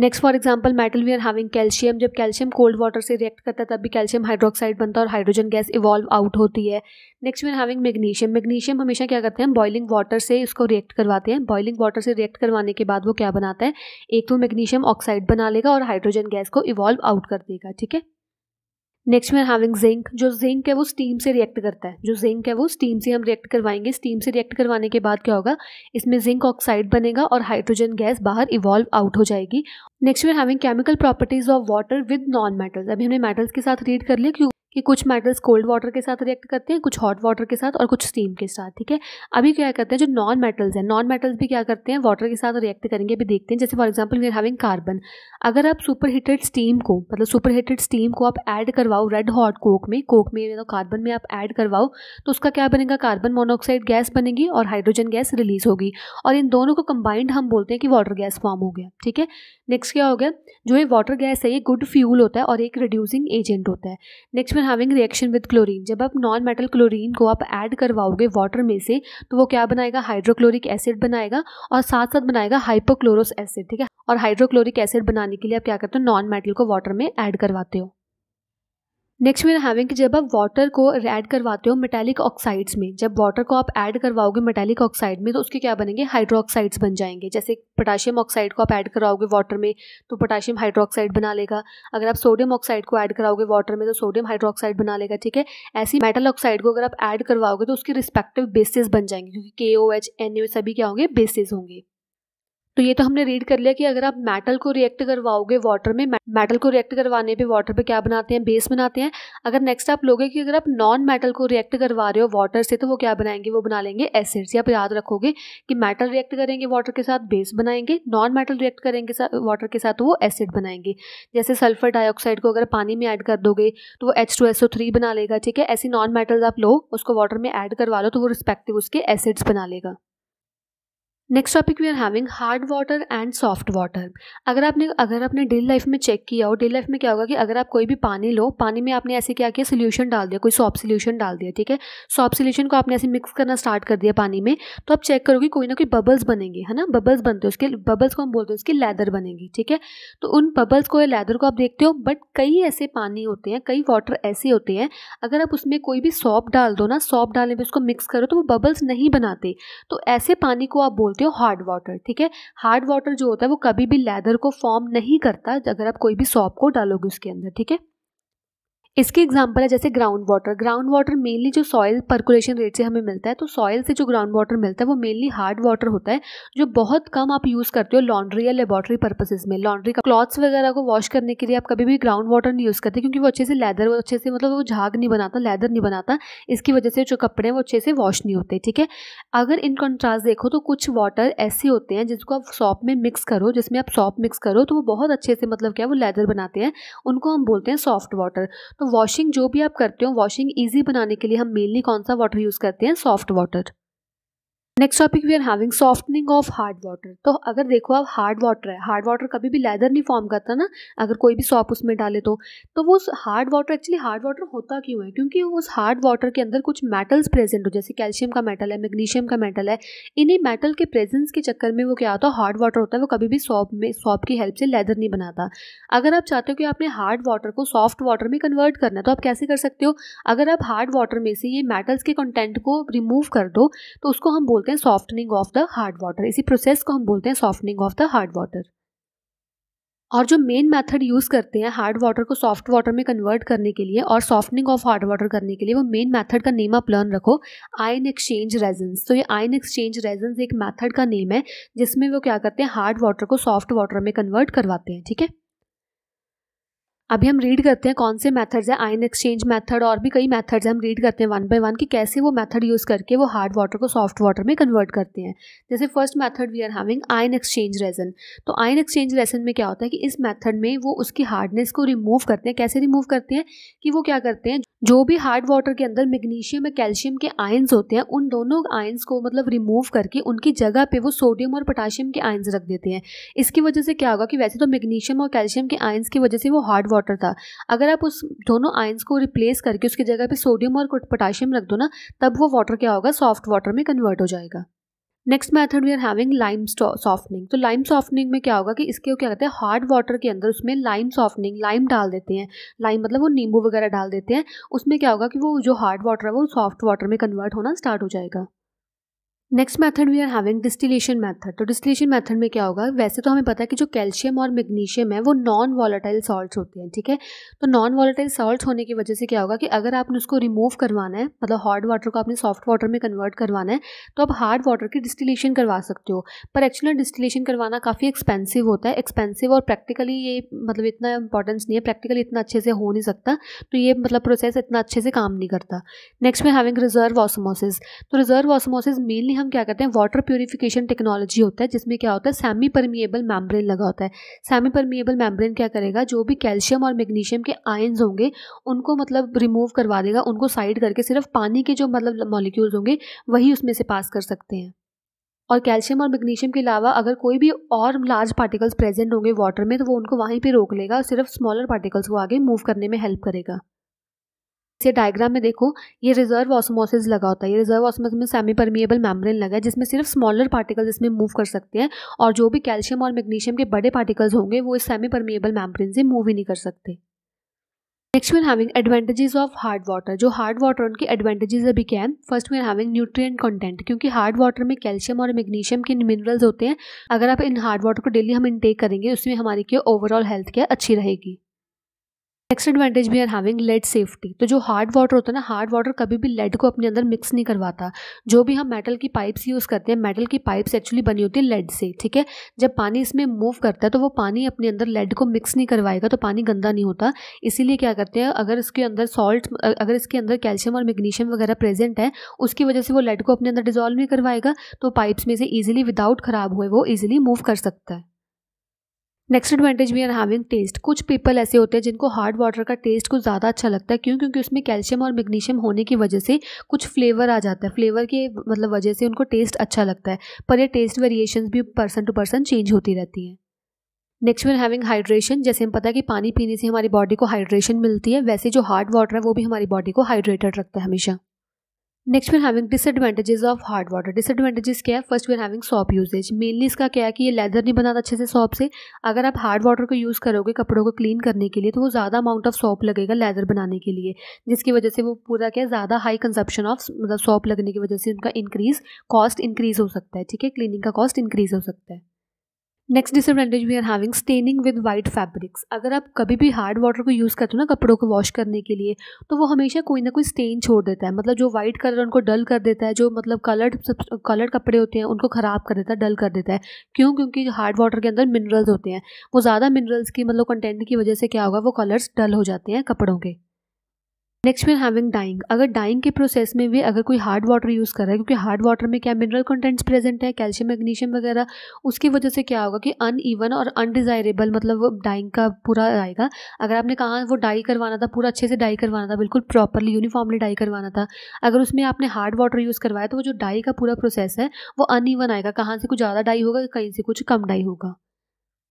next for example metal we are having calcium जब कैल्शियम कोल्ड वाटर से रिएक्ट करता है तब भी कैल्शियम हाइड्रोक्साइड बनता है और हाइड्रोजन गैस इवॉल्व आउट होती है next we are having magnesium magnesium हमेशा क्या करते हैं बॉइलिंग वाटर से इसको रिएक्ट करवाते हैं बॉइलिंग वाटर से रिएक्ट करवाने के बाद वो क्या बनाता है एक तो मैग्नीशियम ऑक्साइड बना लेगा और हाइड्रोजन गैस को इवॉल्व आउट कर देगा ठीक है next we are having zinc जो जिंक है वो स्टीम से रिएक्ट करता है जो जिंक है वो स्टीम से हम रिएक्ट करवाएंगे स्टीम से रिएक्ट करवाने के बाद क्या होगा इसमें जिंक ऑक्साइड बनेगा और हाइड्रोजन गैस बाहर इवॉल्व आउट हो जाएगी next we are having chemical properties of water with non metals अभी हमने मेटल्स के साथ रीड कर लिया क्यों कि कुछ मेटल्स कोल्ड वाटर के साथ रिएक्ट करते हैं कुछ हॉट वाटर के साथ और कुछ स्टीम के साथ ठीक है अभी क्या करते हैं जो नॉन मेटल्स हैं नॉन मेटल्स भी क्या करते हैं वाटर के साथ रिएक्ट करेंगे अभी देखते हैं जैसे for example we are having carbon अगर आप सुपर हीटेड स्टीम को मतलब सुपर हीटेड स्टीम को आप ऐड करवाओ रेड हॉट कोक में कोक में तो कार्बन में आप ऐड करवाओ तो उसका क्या बनेगा कार्बन मोनोऑक्साइड गैस बनेगी और हाइड्रोजन गैस रिलीज होगी और इन दोनों को कंबाइंड हम बोलते हैं कि वाटर गैस फॉर्म हो गया ठीक है नेक्स्ट क्या हो गया जो ये वाटर गैस है ये गुड फ्यूल होता है और एक रिड्यूसिंग एजेंट होता है next having reaction with chlorine जब आप नॉन मेटल क्लोरीन को आप ऐड करवाओगे वाटर में से तो वो क्या बनाएगा हाइड्रोक्लोरिक एसिड बनाएगा और साथ साथ बनाएगा हाइपोक्लोरोस एसिड ठीक है और हाइड्रोक्लोरिक एसिड बनाने के लिए आप क्या करते हो नॉन मेटल को वाटर में ऐड करवाते हो नेक्स्ट मेरा हैविंग कि जब आप वाटर को ऐड करवाते हो मेटालिक ऑक्साइड्स में जब वाटर को आप ऐड करवाओगे मेटालिक ऑक्साइड में तो उसके क्या बनेंगे हाइड्रोक्साइड्स बन जाएंगे जैसे पोटाशियम ऑक्साइड को आप ऐड कराओगे वाटर में तो पोटाशियम हाइड्रोक्साइड बना लेगा अगर आप सोडियम ऑक्साइड को ऐड कराओगे वाटर में तो सोडियम हाइड्रोक्साइड बना लेगा ठीक है ऐसी मेटल ऑक्साइड को अगर आप ऐड करवाओगे तो उसके रिस्पेक्टिव बेसिस बन जाएंगे क्योंकि के ओ एच एन ए सभी क्या होंगे बेसिस होंगे तो ये तो हमने रीड कर लिया कि अगर आप मेटल को रिएक्ट करवाओगे वाटर में मेटल को रिएक्ट करवाने पे वाटर पे क्या बनाते हैं बेस बनाते हैं अगर नेक्स्ट आप लोगे कि अगर आप नॉन मेटल को रिएक्ट करवा रहे हो वाटर से तो वो क्या बनाएंगे वो बना लेंगे एसिड्स या आप याद रखोगे कि मेटल रिएक्ट करेंगे वाटर के साथ बेस बनाएंगे नॉन मेटल रिएक्ट करेंगे वाटर के साथ तो वो एसिड बनाएंगे जैसे सल्फर डाइऑक्साइड को अगर पानी में ऐड कर दोगे तो वो H two S O three बना लेगा ठीक है ऐसी नॉन मेटल्स आप लो उसको वाटर में ऐड करवा लो तो वो रिस्पेक्टिव उसके एसिड्स बना लेगा next topic we are having hard water and soft water अगर आपने अगर आपने डेली लाइफ में चेक किया हो डेली लाइफ में क्या होगा कि अगर आप कोई भी पानी लो पानी में आपने ऐसे क्या किया सोल्यूशन डाल दिया कोई सॉप सोल्यूशन डाल दिया ठीक है सॉफ्ट सोल्यूशन को आपने ऐसे मिक्स करना स्टार्ट कर दिया पानी में तो आप चेक करोगे कोई ना कोई बबल्स बनेंगे है ना बबल्स बनते हैं उसके बबल्स को हम बोलते हैं उसकी लेदर बनेंगी ठीक है तो उन बबल्स को या लेदर को आप देखते हो बट कई ऐसे पानी होते हैं कई वाटर ऐसे होते हैं अगर आप उसमें कोई भी सॉप डाल दो ना सॉप डालने पर उसको मिक्स करो तो वो बबल्स नहीं बनाते तो ऐसे पानी को आप बोल होती है हार्ड वाटर ठीक है हार्ड वाटर जो होता है वो कभी भी लेदर को फॉर्म नहीं करता अगर आप कोई भी सॉप को डालोगे उसके अंदर ठीक है इसकी एग्जाम्पल है जैसे ground water ground water mainly जो सॉयल परकुलेशन रेट से हमें मिलता है तो सॉयल से जो ग्राउंड वाटर मिलता है वो मेनली हार्ड वाटर होता है जो बहुत कम आप यूज़ करते हो लॉन्ड्री या लेबॉर्ट्री पर्पसेज में लॉन्ड्री का क्लॉथ्स वगैरह को वॉश करने के लिए आप कभी भी ग्राउंड वाटर नहीं यूज़ करते क्योंकि वो अच्छे से लेदर वो अच्छे से मतलब वो झाग नहीं बनाता लेदर नहीं बनाता इसकी वजह से जो कपड़े हैं वो अच्छे से वॉश नहीं होते ठीक है अगर इन कंट्रास्ट देखो तो कुछ वाटर ऐसे होते हैं जिसको आप सॉप में मिक्स करो जिसमें आप सॉप मिक्स करो तो वो बहुत अच्छे से मतलब क्या वो लेदर बनाते हैं उनको हम बोलते हैं सॉफ्ट वाटर तो वॉशिंग जो भी आप करते हो वॉशिंग ईजी बनाने के लिए हम मेनली कौन सा वाटर यूज़ करते हैं soft water next topic we are having softening of hard water तो अगर देखो आप हार्ड वाटर है हार्ड वाटर कभी भी लेदर नहीं फॉर्म करता ना अगर कोई भी सॉप उसमें डाले तो तो वो उस hard water actually hard water होता क्यों है क्योंकि उस हार्ड वाटर के अंदर कुछ मेटल्स प्रेजेंट हो जैसे कैल्शियम का मेटल है मैग्नीशियम का मेटल है इन्हीं मेटल के प्रेजेंस के चक्कर में वो क्या होता है हार्ड वाटर होता है वो कभी भी सॉप में सॉप की हेल्प से लेदर नहीं बनाता अगर आप चाहते हो कि आपने हार्ड वाटर को सॉफ्ट वाटर में कन्वर्ट करना है तो आप कैसे कर सकते हो अगर आप हार्ड वाटर में से ये मेटल्स के कंटेंट को रिमूव कर दो तो उसको हम बोलते बोलते हैं softening of the hard water इसी प्रोसेस को हम बोलते हैं softening of the hard water और जो मेन मेथड यूज़ करते हैं हार्ड वाटर को सॉफ्ट वाटर में कन्वर्ट करने के लिए और सॉफ्टनिंग ऑफ हार्ड वाटर करने के लिए वो मेन मेथड का नेम आप लर्न रखो आयन एक्सचेंज रेजेंस तो ये आयन एक्सचेंज रेजेंस एक मेथड का नेम है जिसमें वो क्या करते हैं हार्ड वाटर को सॉफ्ट वाटर में कन्वर्ट करवाते हैं ठीक है थीके? अभी हम रीड करते हैं कौन से मेथड्स हैं आयन एक्सचेंज मेथड और भी कई मेथड्स हम रीड करते हैं वन बाय वन कि कैसे वो मेथड यूज़ करके वो हार्ड वाटर को सॉफ्ट वाटर में कन्वर्ट करते हैं जैसे first method we are having ion exchange resin तो आयन एक्सचेंज रेजन में क्या होता है कि इस मेथड में वो उसकी हार्डनेस को रिमूव करते हैं कैसे रिमूव करते हैं कि वो क्या करते हैं जो भी हार्ड वाटर के अंदर मैग्नीशियम या कैल्शियम के आयन्स होते हैं उन दोनों आयन्स को मतलब रिमूव करके उनकी जगह पे वो सोडियम और पोटाशियम के आयन्स रख देते हैं इसकी वजह से क्या होगा कि वैसे तो मैग्नीशियम और कैल्शियम के आयन्स की वजह से वो हार्ड वाटर था अगर आप उस दोनों आयन्स को रिप्लेस करके उसकी जगह पर सोडियम और पोटाशियम रख दो ना तब वो वाटर क्या होगा सॉफ्ट वाटर में कन्वर्ट हो जाएगा next method we are having lime softening तो लाइम सॉफ्टनिंग में क्या होगा कि इसके वो क्या कहते हैं हार्ड वाटर के अंदर उसमें लाइम सॉफ्टनिंग लाइम डाल देते हैं लाइम मतलब वो नींबू वगैरह डाल देते हैं उसमें क्या होगा कि वो जो हार्ड वाटर है वो सॉफ्ट वाटर में कन्वर्ट होना स्टार्ट हो जाएगा next method we are having distillation method तो डिस्टिलेशन मेथड में क्या होगा वैसे तो हमें पता है कि जो कैल्शियम और मैग्नीशियम है वो नॉन वॉलेटाइल सॉल्ट होती हैं ठीक है तो नॉन वॉलेटाइल सॉल्ट होने की वजह से क्या होगा कि अगर आपने उसको रिमूव करवाना है मतलब हॉट वाटर को आपने सॉफ्ट वाटर में कन्वर्ट करवाना है तो आप हार्ड वाटर की डिस्टिलेशन करवा सकते हो पर एक्चुअल डिस्टिलेशन करवाना काफ़ी एक्सपेंसिव होता है एक्सपेंसिव और प्रैक्टिकली ये मतलब इतना इंपॉर्टेंस नहीं है प्रैक्टिकली इतना अच्छे से हो नहीं सकता तो ये मतलब प्रोसेस इतना अच्छे से काम नहीं करता नेक्स्ट में हैविंग रिजर्व ऑसमोसिस तो रिजर्व ऑसमोसिस मेनली हम क्या करते हैं वाटर प्योरीफिकेशन टेक्नोलॉजी होता है जिसमें क्या होता है सेमी परमिएबल मैम्ब्रेन लगा होता है सेमी परमिएबल मैम्ब्रेन क्या करेगा जो भी कैल्शियम और मैग्नीशियम के आयन्स होंगे उनको मतलब रिमूव करवा देगा उनको साइड करके सिर्फ पानी के जो मतलब मॉलिक्यूल्स होंगे वही उसमें से पास कर सकते हैं और कैल्शियम और मैग्नीशियम के अलावा अगर कोई भी और लार्ज पार्टिकल्स प्रेजेंट होंगे वाटर में तो वो उनको वहीं पे रोक लेगा और सिर्फ स्मॉलर पार्टिकल्स को आगे मूव करने में हेल्प करेगा इसे डायग्राम में देखो ये रिजर्व ऑसमोसिस लगा होता है ये रिजर्व ऑसमोसिस में सेमी परमिएबल मैम्ब्रेन लगा है जिसमें सिर्फ स्मॉलर पार्टिकल्स इसमें मूव कर सकते हैं और जो भी कैल्शियम और मैग्नीशियम के बड़े पार्टिकल्स होंगे वो इस सेमी परमिएबल मैम्ब्रेन से मूव ही नहीं कर सकते next we are having advantages of hard water जो हार्ड वाटर उनके एडवांटेजेस अभी क्या है first we are having nutrient content क्योंकि हार्ड वाटर में कैल्शियम और मैग्नीशियम के मिनरल्स होते हैं अगर आप इन हार्ड वाटर को डेली हम इनटेक करेंगे उसमें हमारी क्या ओवरऑल हेल्थ क्या अच्छी रहेगी next advantage we are having lead safety तो जो हार्ड वाटर होता है ना हार्ड वाटर कभी भी लेड को अपने अंदर मिक्स नहीं करवाता जो भी हम मेटल की पाइप्स यूज़ करते हैं मेटल की पाइप्स एक्चुअली बनी होती है लेड से ठीक है जब पानी इसमें मूव करता है तो वो पानी अपने अंदर लेड को मिक्स नहीं करवाएगा तो पानी गंदा नहीं होता इसीलिए क्या करते हैं अगर इसके अंदर सॉल्ट अगर इसके अंदर कैल्शियम और मैग्नीशियम वगैरह प्रेजेंट है उसकी वजह से वो लेड को अपने अंदर डिजॉल्व नहीं करवाएगा तो पाइप्स में से ईजिली विदाउट खराब हुए वो ईजिली मूव कर सकता है next advantage we are having test कुछ पीपल ऐसे होते हैं जिनको हार्ड वाटर का टेस्ट कुछ ज़्यादा अच्छा लगता है क्यों क्योंकि उसमें कैल्शियम और मैग्नीशियम होने की वजह से कुछ फ्लेवर आ जाता है फ्लेवर के मतलब वजह से उनको टेस्ट अच्छा लगता है पर ये टेस्ट वेरिएशन भी पर्सन टू पर्सन चेंज होती रहती है नेक्स्ट वन हैविंग हाइड्रेशन जैसे हम पता है कि पानी पीने से हमारी बॉडी को हाइड्रेशन मिलती है वैसे जो हार्ड वाटर है वो भी हमारी बॉडी को हाइड्रेटेड रखता है हमेशा next we're having disadvantages of hard water disadvantages क्या है first we're having soap usages mainly इसका क्या है कि ये लेदर नहीं बनाता अच्छे से सॉप से अगर आप हार्ड वाटर को यूज़ करोगे कपड़ों को क्लीन करने के लिए तो वो ज़्यादा अमाउंट ऑफ सॉप लगेगा लेदर बनाने के लिए जिसकी वजह से वो पूरा क्या ज़्यादा हाई कंजप्शन ऑफ मतलब सॉप लगने की वजह से उनका इंक्रीज़ कॉस्ट इंक्रीज़ हो सकता है ठीक है क्लीनिंग का कॉस्ट इंक्रीज़ हो सकता है next disadvantage we are having staining with white fabrics अगर आप कभी भी हार्ड वाटर को यूज़ करते हो ना कपड़ों को वॉश करने के लिए तो वो हमेशा कोई ना कोई स्टेन छोड़ देता है मतलब जो वाइट कलर उनको डल कर देता है जो मतलब कलर्ड कलर्ड कपड़े होते हैं उनको ख़राब कर देता है डल कर देता है क्यों क्योंकि हार्ड वाटर के अंदर मिनरल्स होते हैं वो ज़्यादा मिनरल्स की मतलब कंटेंट की वजह से क्या होगा वो कलर्स डल हो जाते हैं कपड़ों के नेक्स्ट वीर हैविंग डाइंग अगर डाइंग के प्रोसेस में भी अगर कोई हार्ड वाटर यूज़ कर रहा है क्योंकि हार्ड वाटर में क्या मिनरल कंटेंट्स प्रेजेंट है कैल्शियम मैग्नीशियम वगैरह उसकी वजह से क्या होगा कि अन ईवन और अनडिज़ायरेबल मतलब वो डाइंग का पूरा आएगा अगर आपने कहा वो डाई करवाना था पूरा अच्छे से डाई करवाना था बिल्कुल प्रॉपरली यूनिफॉर्मली डाई करवाना था अगर उसमें आपने हार्ड वाटर यूज़ करवाया तो वो जो डाई का पूरा प्रोसेस है वो अन ईवन आएगा कहाँ से कुछ ज़्यादा डाई होगा कहीं से कुछ कम डाई होगा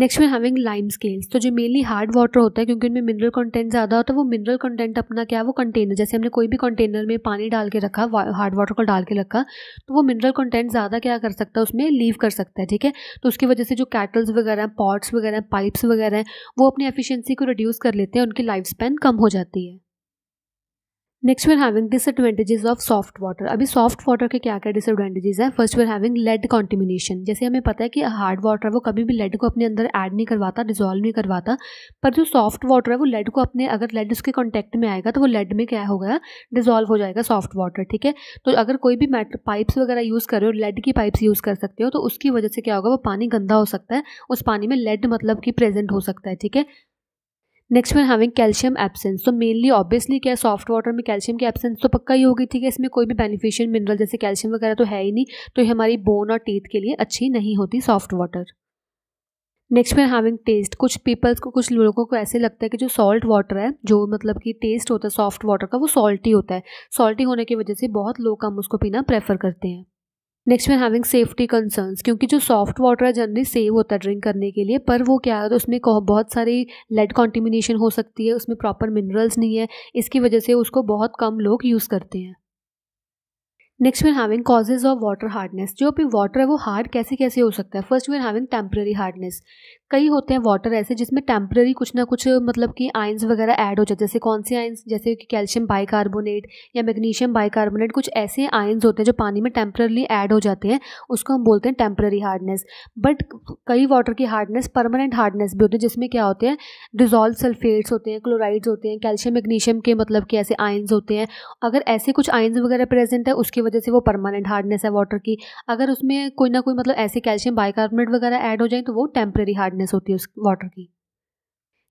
नेक्स्ट में हैविंग लाइम स्केल्स तो जो मेनली हार्ड वाटर होता है क्योंकि उनमें मिनरल कंटेंट ज़्यादा होता है वो मिनरल कंटेंट अपना क्या है वो कंटेनर जैसे हमने कोई भी कंटेनर में पानी डाल के रखा हार्ड वाटर को डाल के रखा तो वो मिनरल कंटेंट ज़्यादा क्या कर सकता है उसमें लीव कर सकता है ठीक है तो उसकी वजह से जो कैटल्स वगैरह हैं पॉट्स वगैरह पाइप्स वगैरह हैं वो अपनी एफिशिएंसी को रिड्यूस कर लेते हैं उनकी लाइफ स्पैन कम हो जाती है next where having disadvantages of soft water अभी सॉफ्ट वाटर के क्या क्या डिसएडवांटेजेस हैं first were having lead contamination जैसे हमें पता है कि हार्ड वाटर है वो कभी भी लेड को अपने अंदर ऐड नहीं करवाता डिजोल्व नहीं करवाता पर जो सॉफ्ट वाटर है वो लेड को अपने अगर लेड उसके कॉन्टैक्ट में आएगा तो वो लेड में क्या होगा डिजोल्व हो जाएगा सॉफ्ट वाटर ठीक है तो अगर कोई भी मैट पाइप्स वगैरह यूज़ कर रहे हो लेड की पाइप्स यूज़ कर सकते हो तो उसकी वजह से क्या होगा वो पानी गंदा हो सकता है उस पानी में लेड मतलब कि प्रेजेंट हो सकता है ठीक है next one having calcium absence तो मेनली ऑब्वियसली क्या सॉफ्ट वाटर में कैल्शियम की एब्सेंस तो पक्का ही होगी थी कि इसमें कोई भी बेनिफिशियल मिनरल जैसे कैल्शियम वगैरह तो है ही नहीं तो ये हमारी बोन और टीथ के लिए अच्छी नहीं होती सॉफ्ट वाटर नेक्स्ट में हैविंग टेस्ट कुछ पीपल्स को कुछ लोगों को ऐसे लगता है कि जो सॉल्ट वाटर है जो मतलब कि टेस्ट होता है सॉफ्ट वाटर का वो सॉल्टी होता है सॉल्टी होने की वजह से बहुत लोग हम उसको पीना प्रेफर करते हैं नेक्स्ट में हैविंग सेफ्टी कंसर्न्स क्योंकि जो सॉफ्ट वाटर है जनरली सेव होता है ड्रिंक करने के लिए पर वो क्या है तो उसमें बहुत सारी लेड कॉन्टिमिनेशन हो सकती है उसमें प्रॉपर मिनरल्स नहीं है इसकी वजह से उसको बहुत कम लोग यूज़ करते हैं next where having causes of water hardness जो भी वाटर है वो हार्ड कैसे कैसे हो सकता है first were having temporary hardness कई होते हैं वाटर ऐसे जिसमें टेम्प्रेरी कुछ ना कुछ मतलब कि आयंस वगैरह ऐड हो जाते हैं जैसे कौन से आयंस जैसे कि कैल्शियम बाइकार्बोनेट या मैग्नीशियम बाइकार्बोनेट कुछ ऐसे आयंस होते हैं जो पानी में टेम्प्रेरली ऐड हो जाते हैं उसको हम बोलते हैं टेम्प्रेरी हार्डनेस बट कई वाटर की हार्डनेस परमानेंट हार्डनेस भी होती है जिसमें क्या होते हैं डिजॉल्व सल्फेट्स होते हैं क्लोराइड्स होते हैं कैल्शियम मैग्नीशियम के मतलब कि ऐसे आयंस होते हैं अगर ऐसे कुछ आयंस वगैरह प्रेजेंट है उसकी वजह से वो परमानेंट हार्डनेस है वाटर की अगर उसमें कोई ना कोई मतलब ऐसे कैल्शियम बाइकार्बोनेट वगैरह ऐड हो जाए तो वो टेम्प्रेरी हार्डनेस थिकनेस होती है उस वाटर की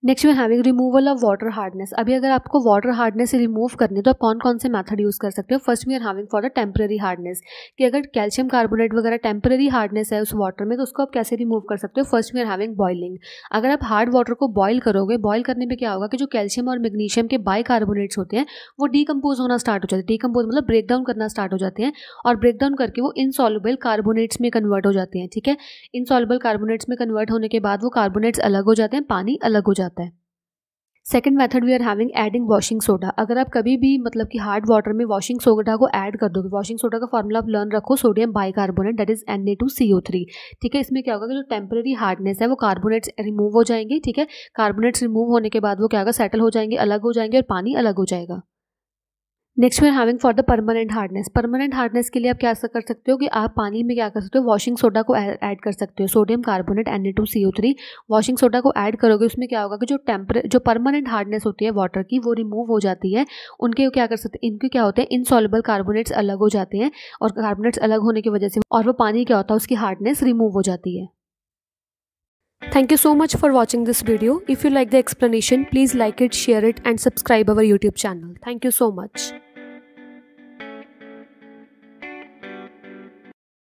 नेक्स्ट में having removal of water hardness अभी अगर आपको वाटर हार्डनेस रिमूव करनी है तो आप कौन कौन से मेथड यूज़ कर सकते हो first we are having for the temporary hardness कि अगर कैल्शियम कार्बोनेट वगैरह टेम्प्रेरी हार्डनेस है उस वाटर में तो उसको आप कैसे रिमूव कर सकते हो first we are having boiling अगर आप हार्ड वाटर को बॉयल करोगे बॉयल करने में क्या होगा कि जो कैल्शियम और मैग्नीशियम के बाई कार्बोनेट्स होते हैं वो डीकम्पोज होना स्टार्ट हो जाते हैं डीकम्पोज मतलब ब्रेक डाउन करना स्टार्ट हो जाते हैं और ब्रेक डाउन करके वो इनसॉलेबल कार्बोनेट्स में कन्वर्ट हो जाते हैं ठीक है इनसॉलेबल कार्बोनेट्स में कन्वर्ट होने के बाद वो कार्बोनेट्स अलग हो जाते हैं पानी अलग हो जाता है जाता है second method we are having adding washing soda अगर आप कभी भी मतलब कि हार्ड वाटर में वॉशिंग सोडा को ऐड कर दोगे वॉशिंग सोडा का फॉर्मूला आप लर्न रखो sodium bicarbonate that is N A two C O three ठीक है इसमें क्या होगा कि जो टेम्प्रेरी हार्डनेस है वो कार्बोनेट्स रिमूव हो जाएंगे ठीक है कार्बोनेट्स रिमूव होने के बाद वो क्या होगा सेटल हो जाएंगे अलग हो जाएंगे और पानी अलग हो जाएगा next we are having for the permanent hardness permanent hardness के लिए आप क्या कर सकते हो कि आप पानी में क्या कर सकते हो वॉशिंग सोडा को ऐड कर सकते हो sodium carbonate N A two C O three washing soda को ऐड करोगे उसमें क्या होगा कि जो टेम्परे जो परमानेंट हार्डनेस होती है वाटर की वो रिमूव हो जाती है उनके क्या कर सकते हैं इनके क्या होते हैं इनसॉलेबल कार्बोनेट्स अलग हो जाते हैं और कार्बोनेट्स अलग होने की वजह से और वो पानी क्या होता है उसकी हार्डनेस रिमूव हो जाती है Thank you so much for watching this video. If you like the explanation, please like it, share it and subscribe our YouTube channel. Thank you so much.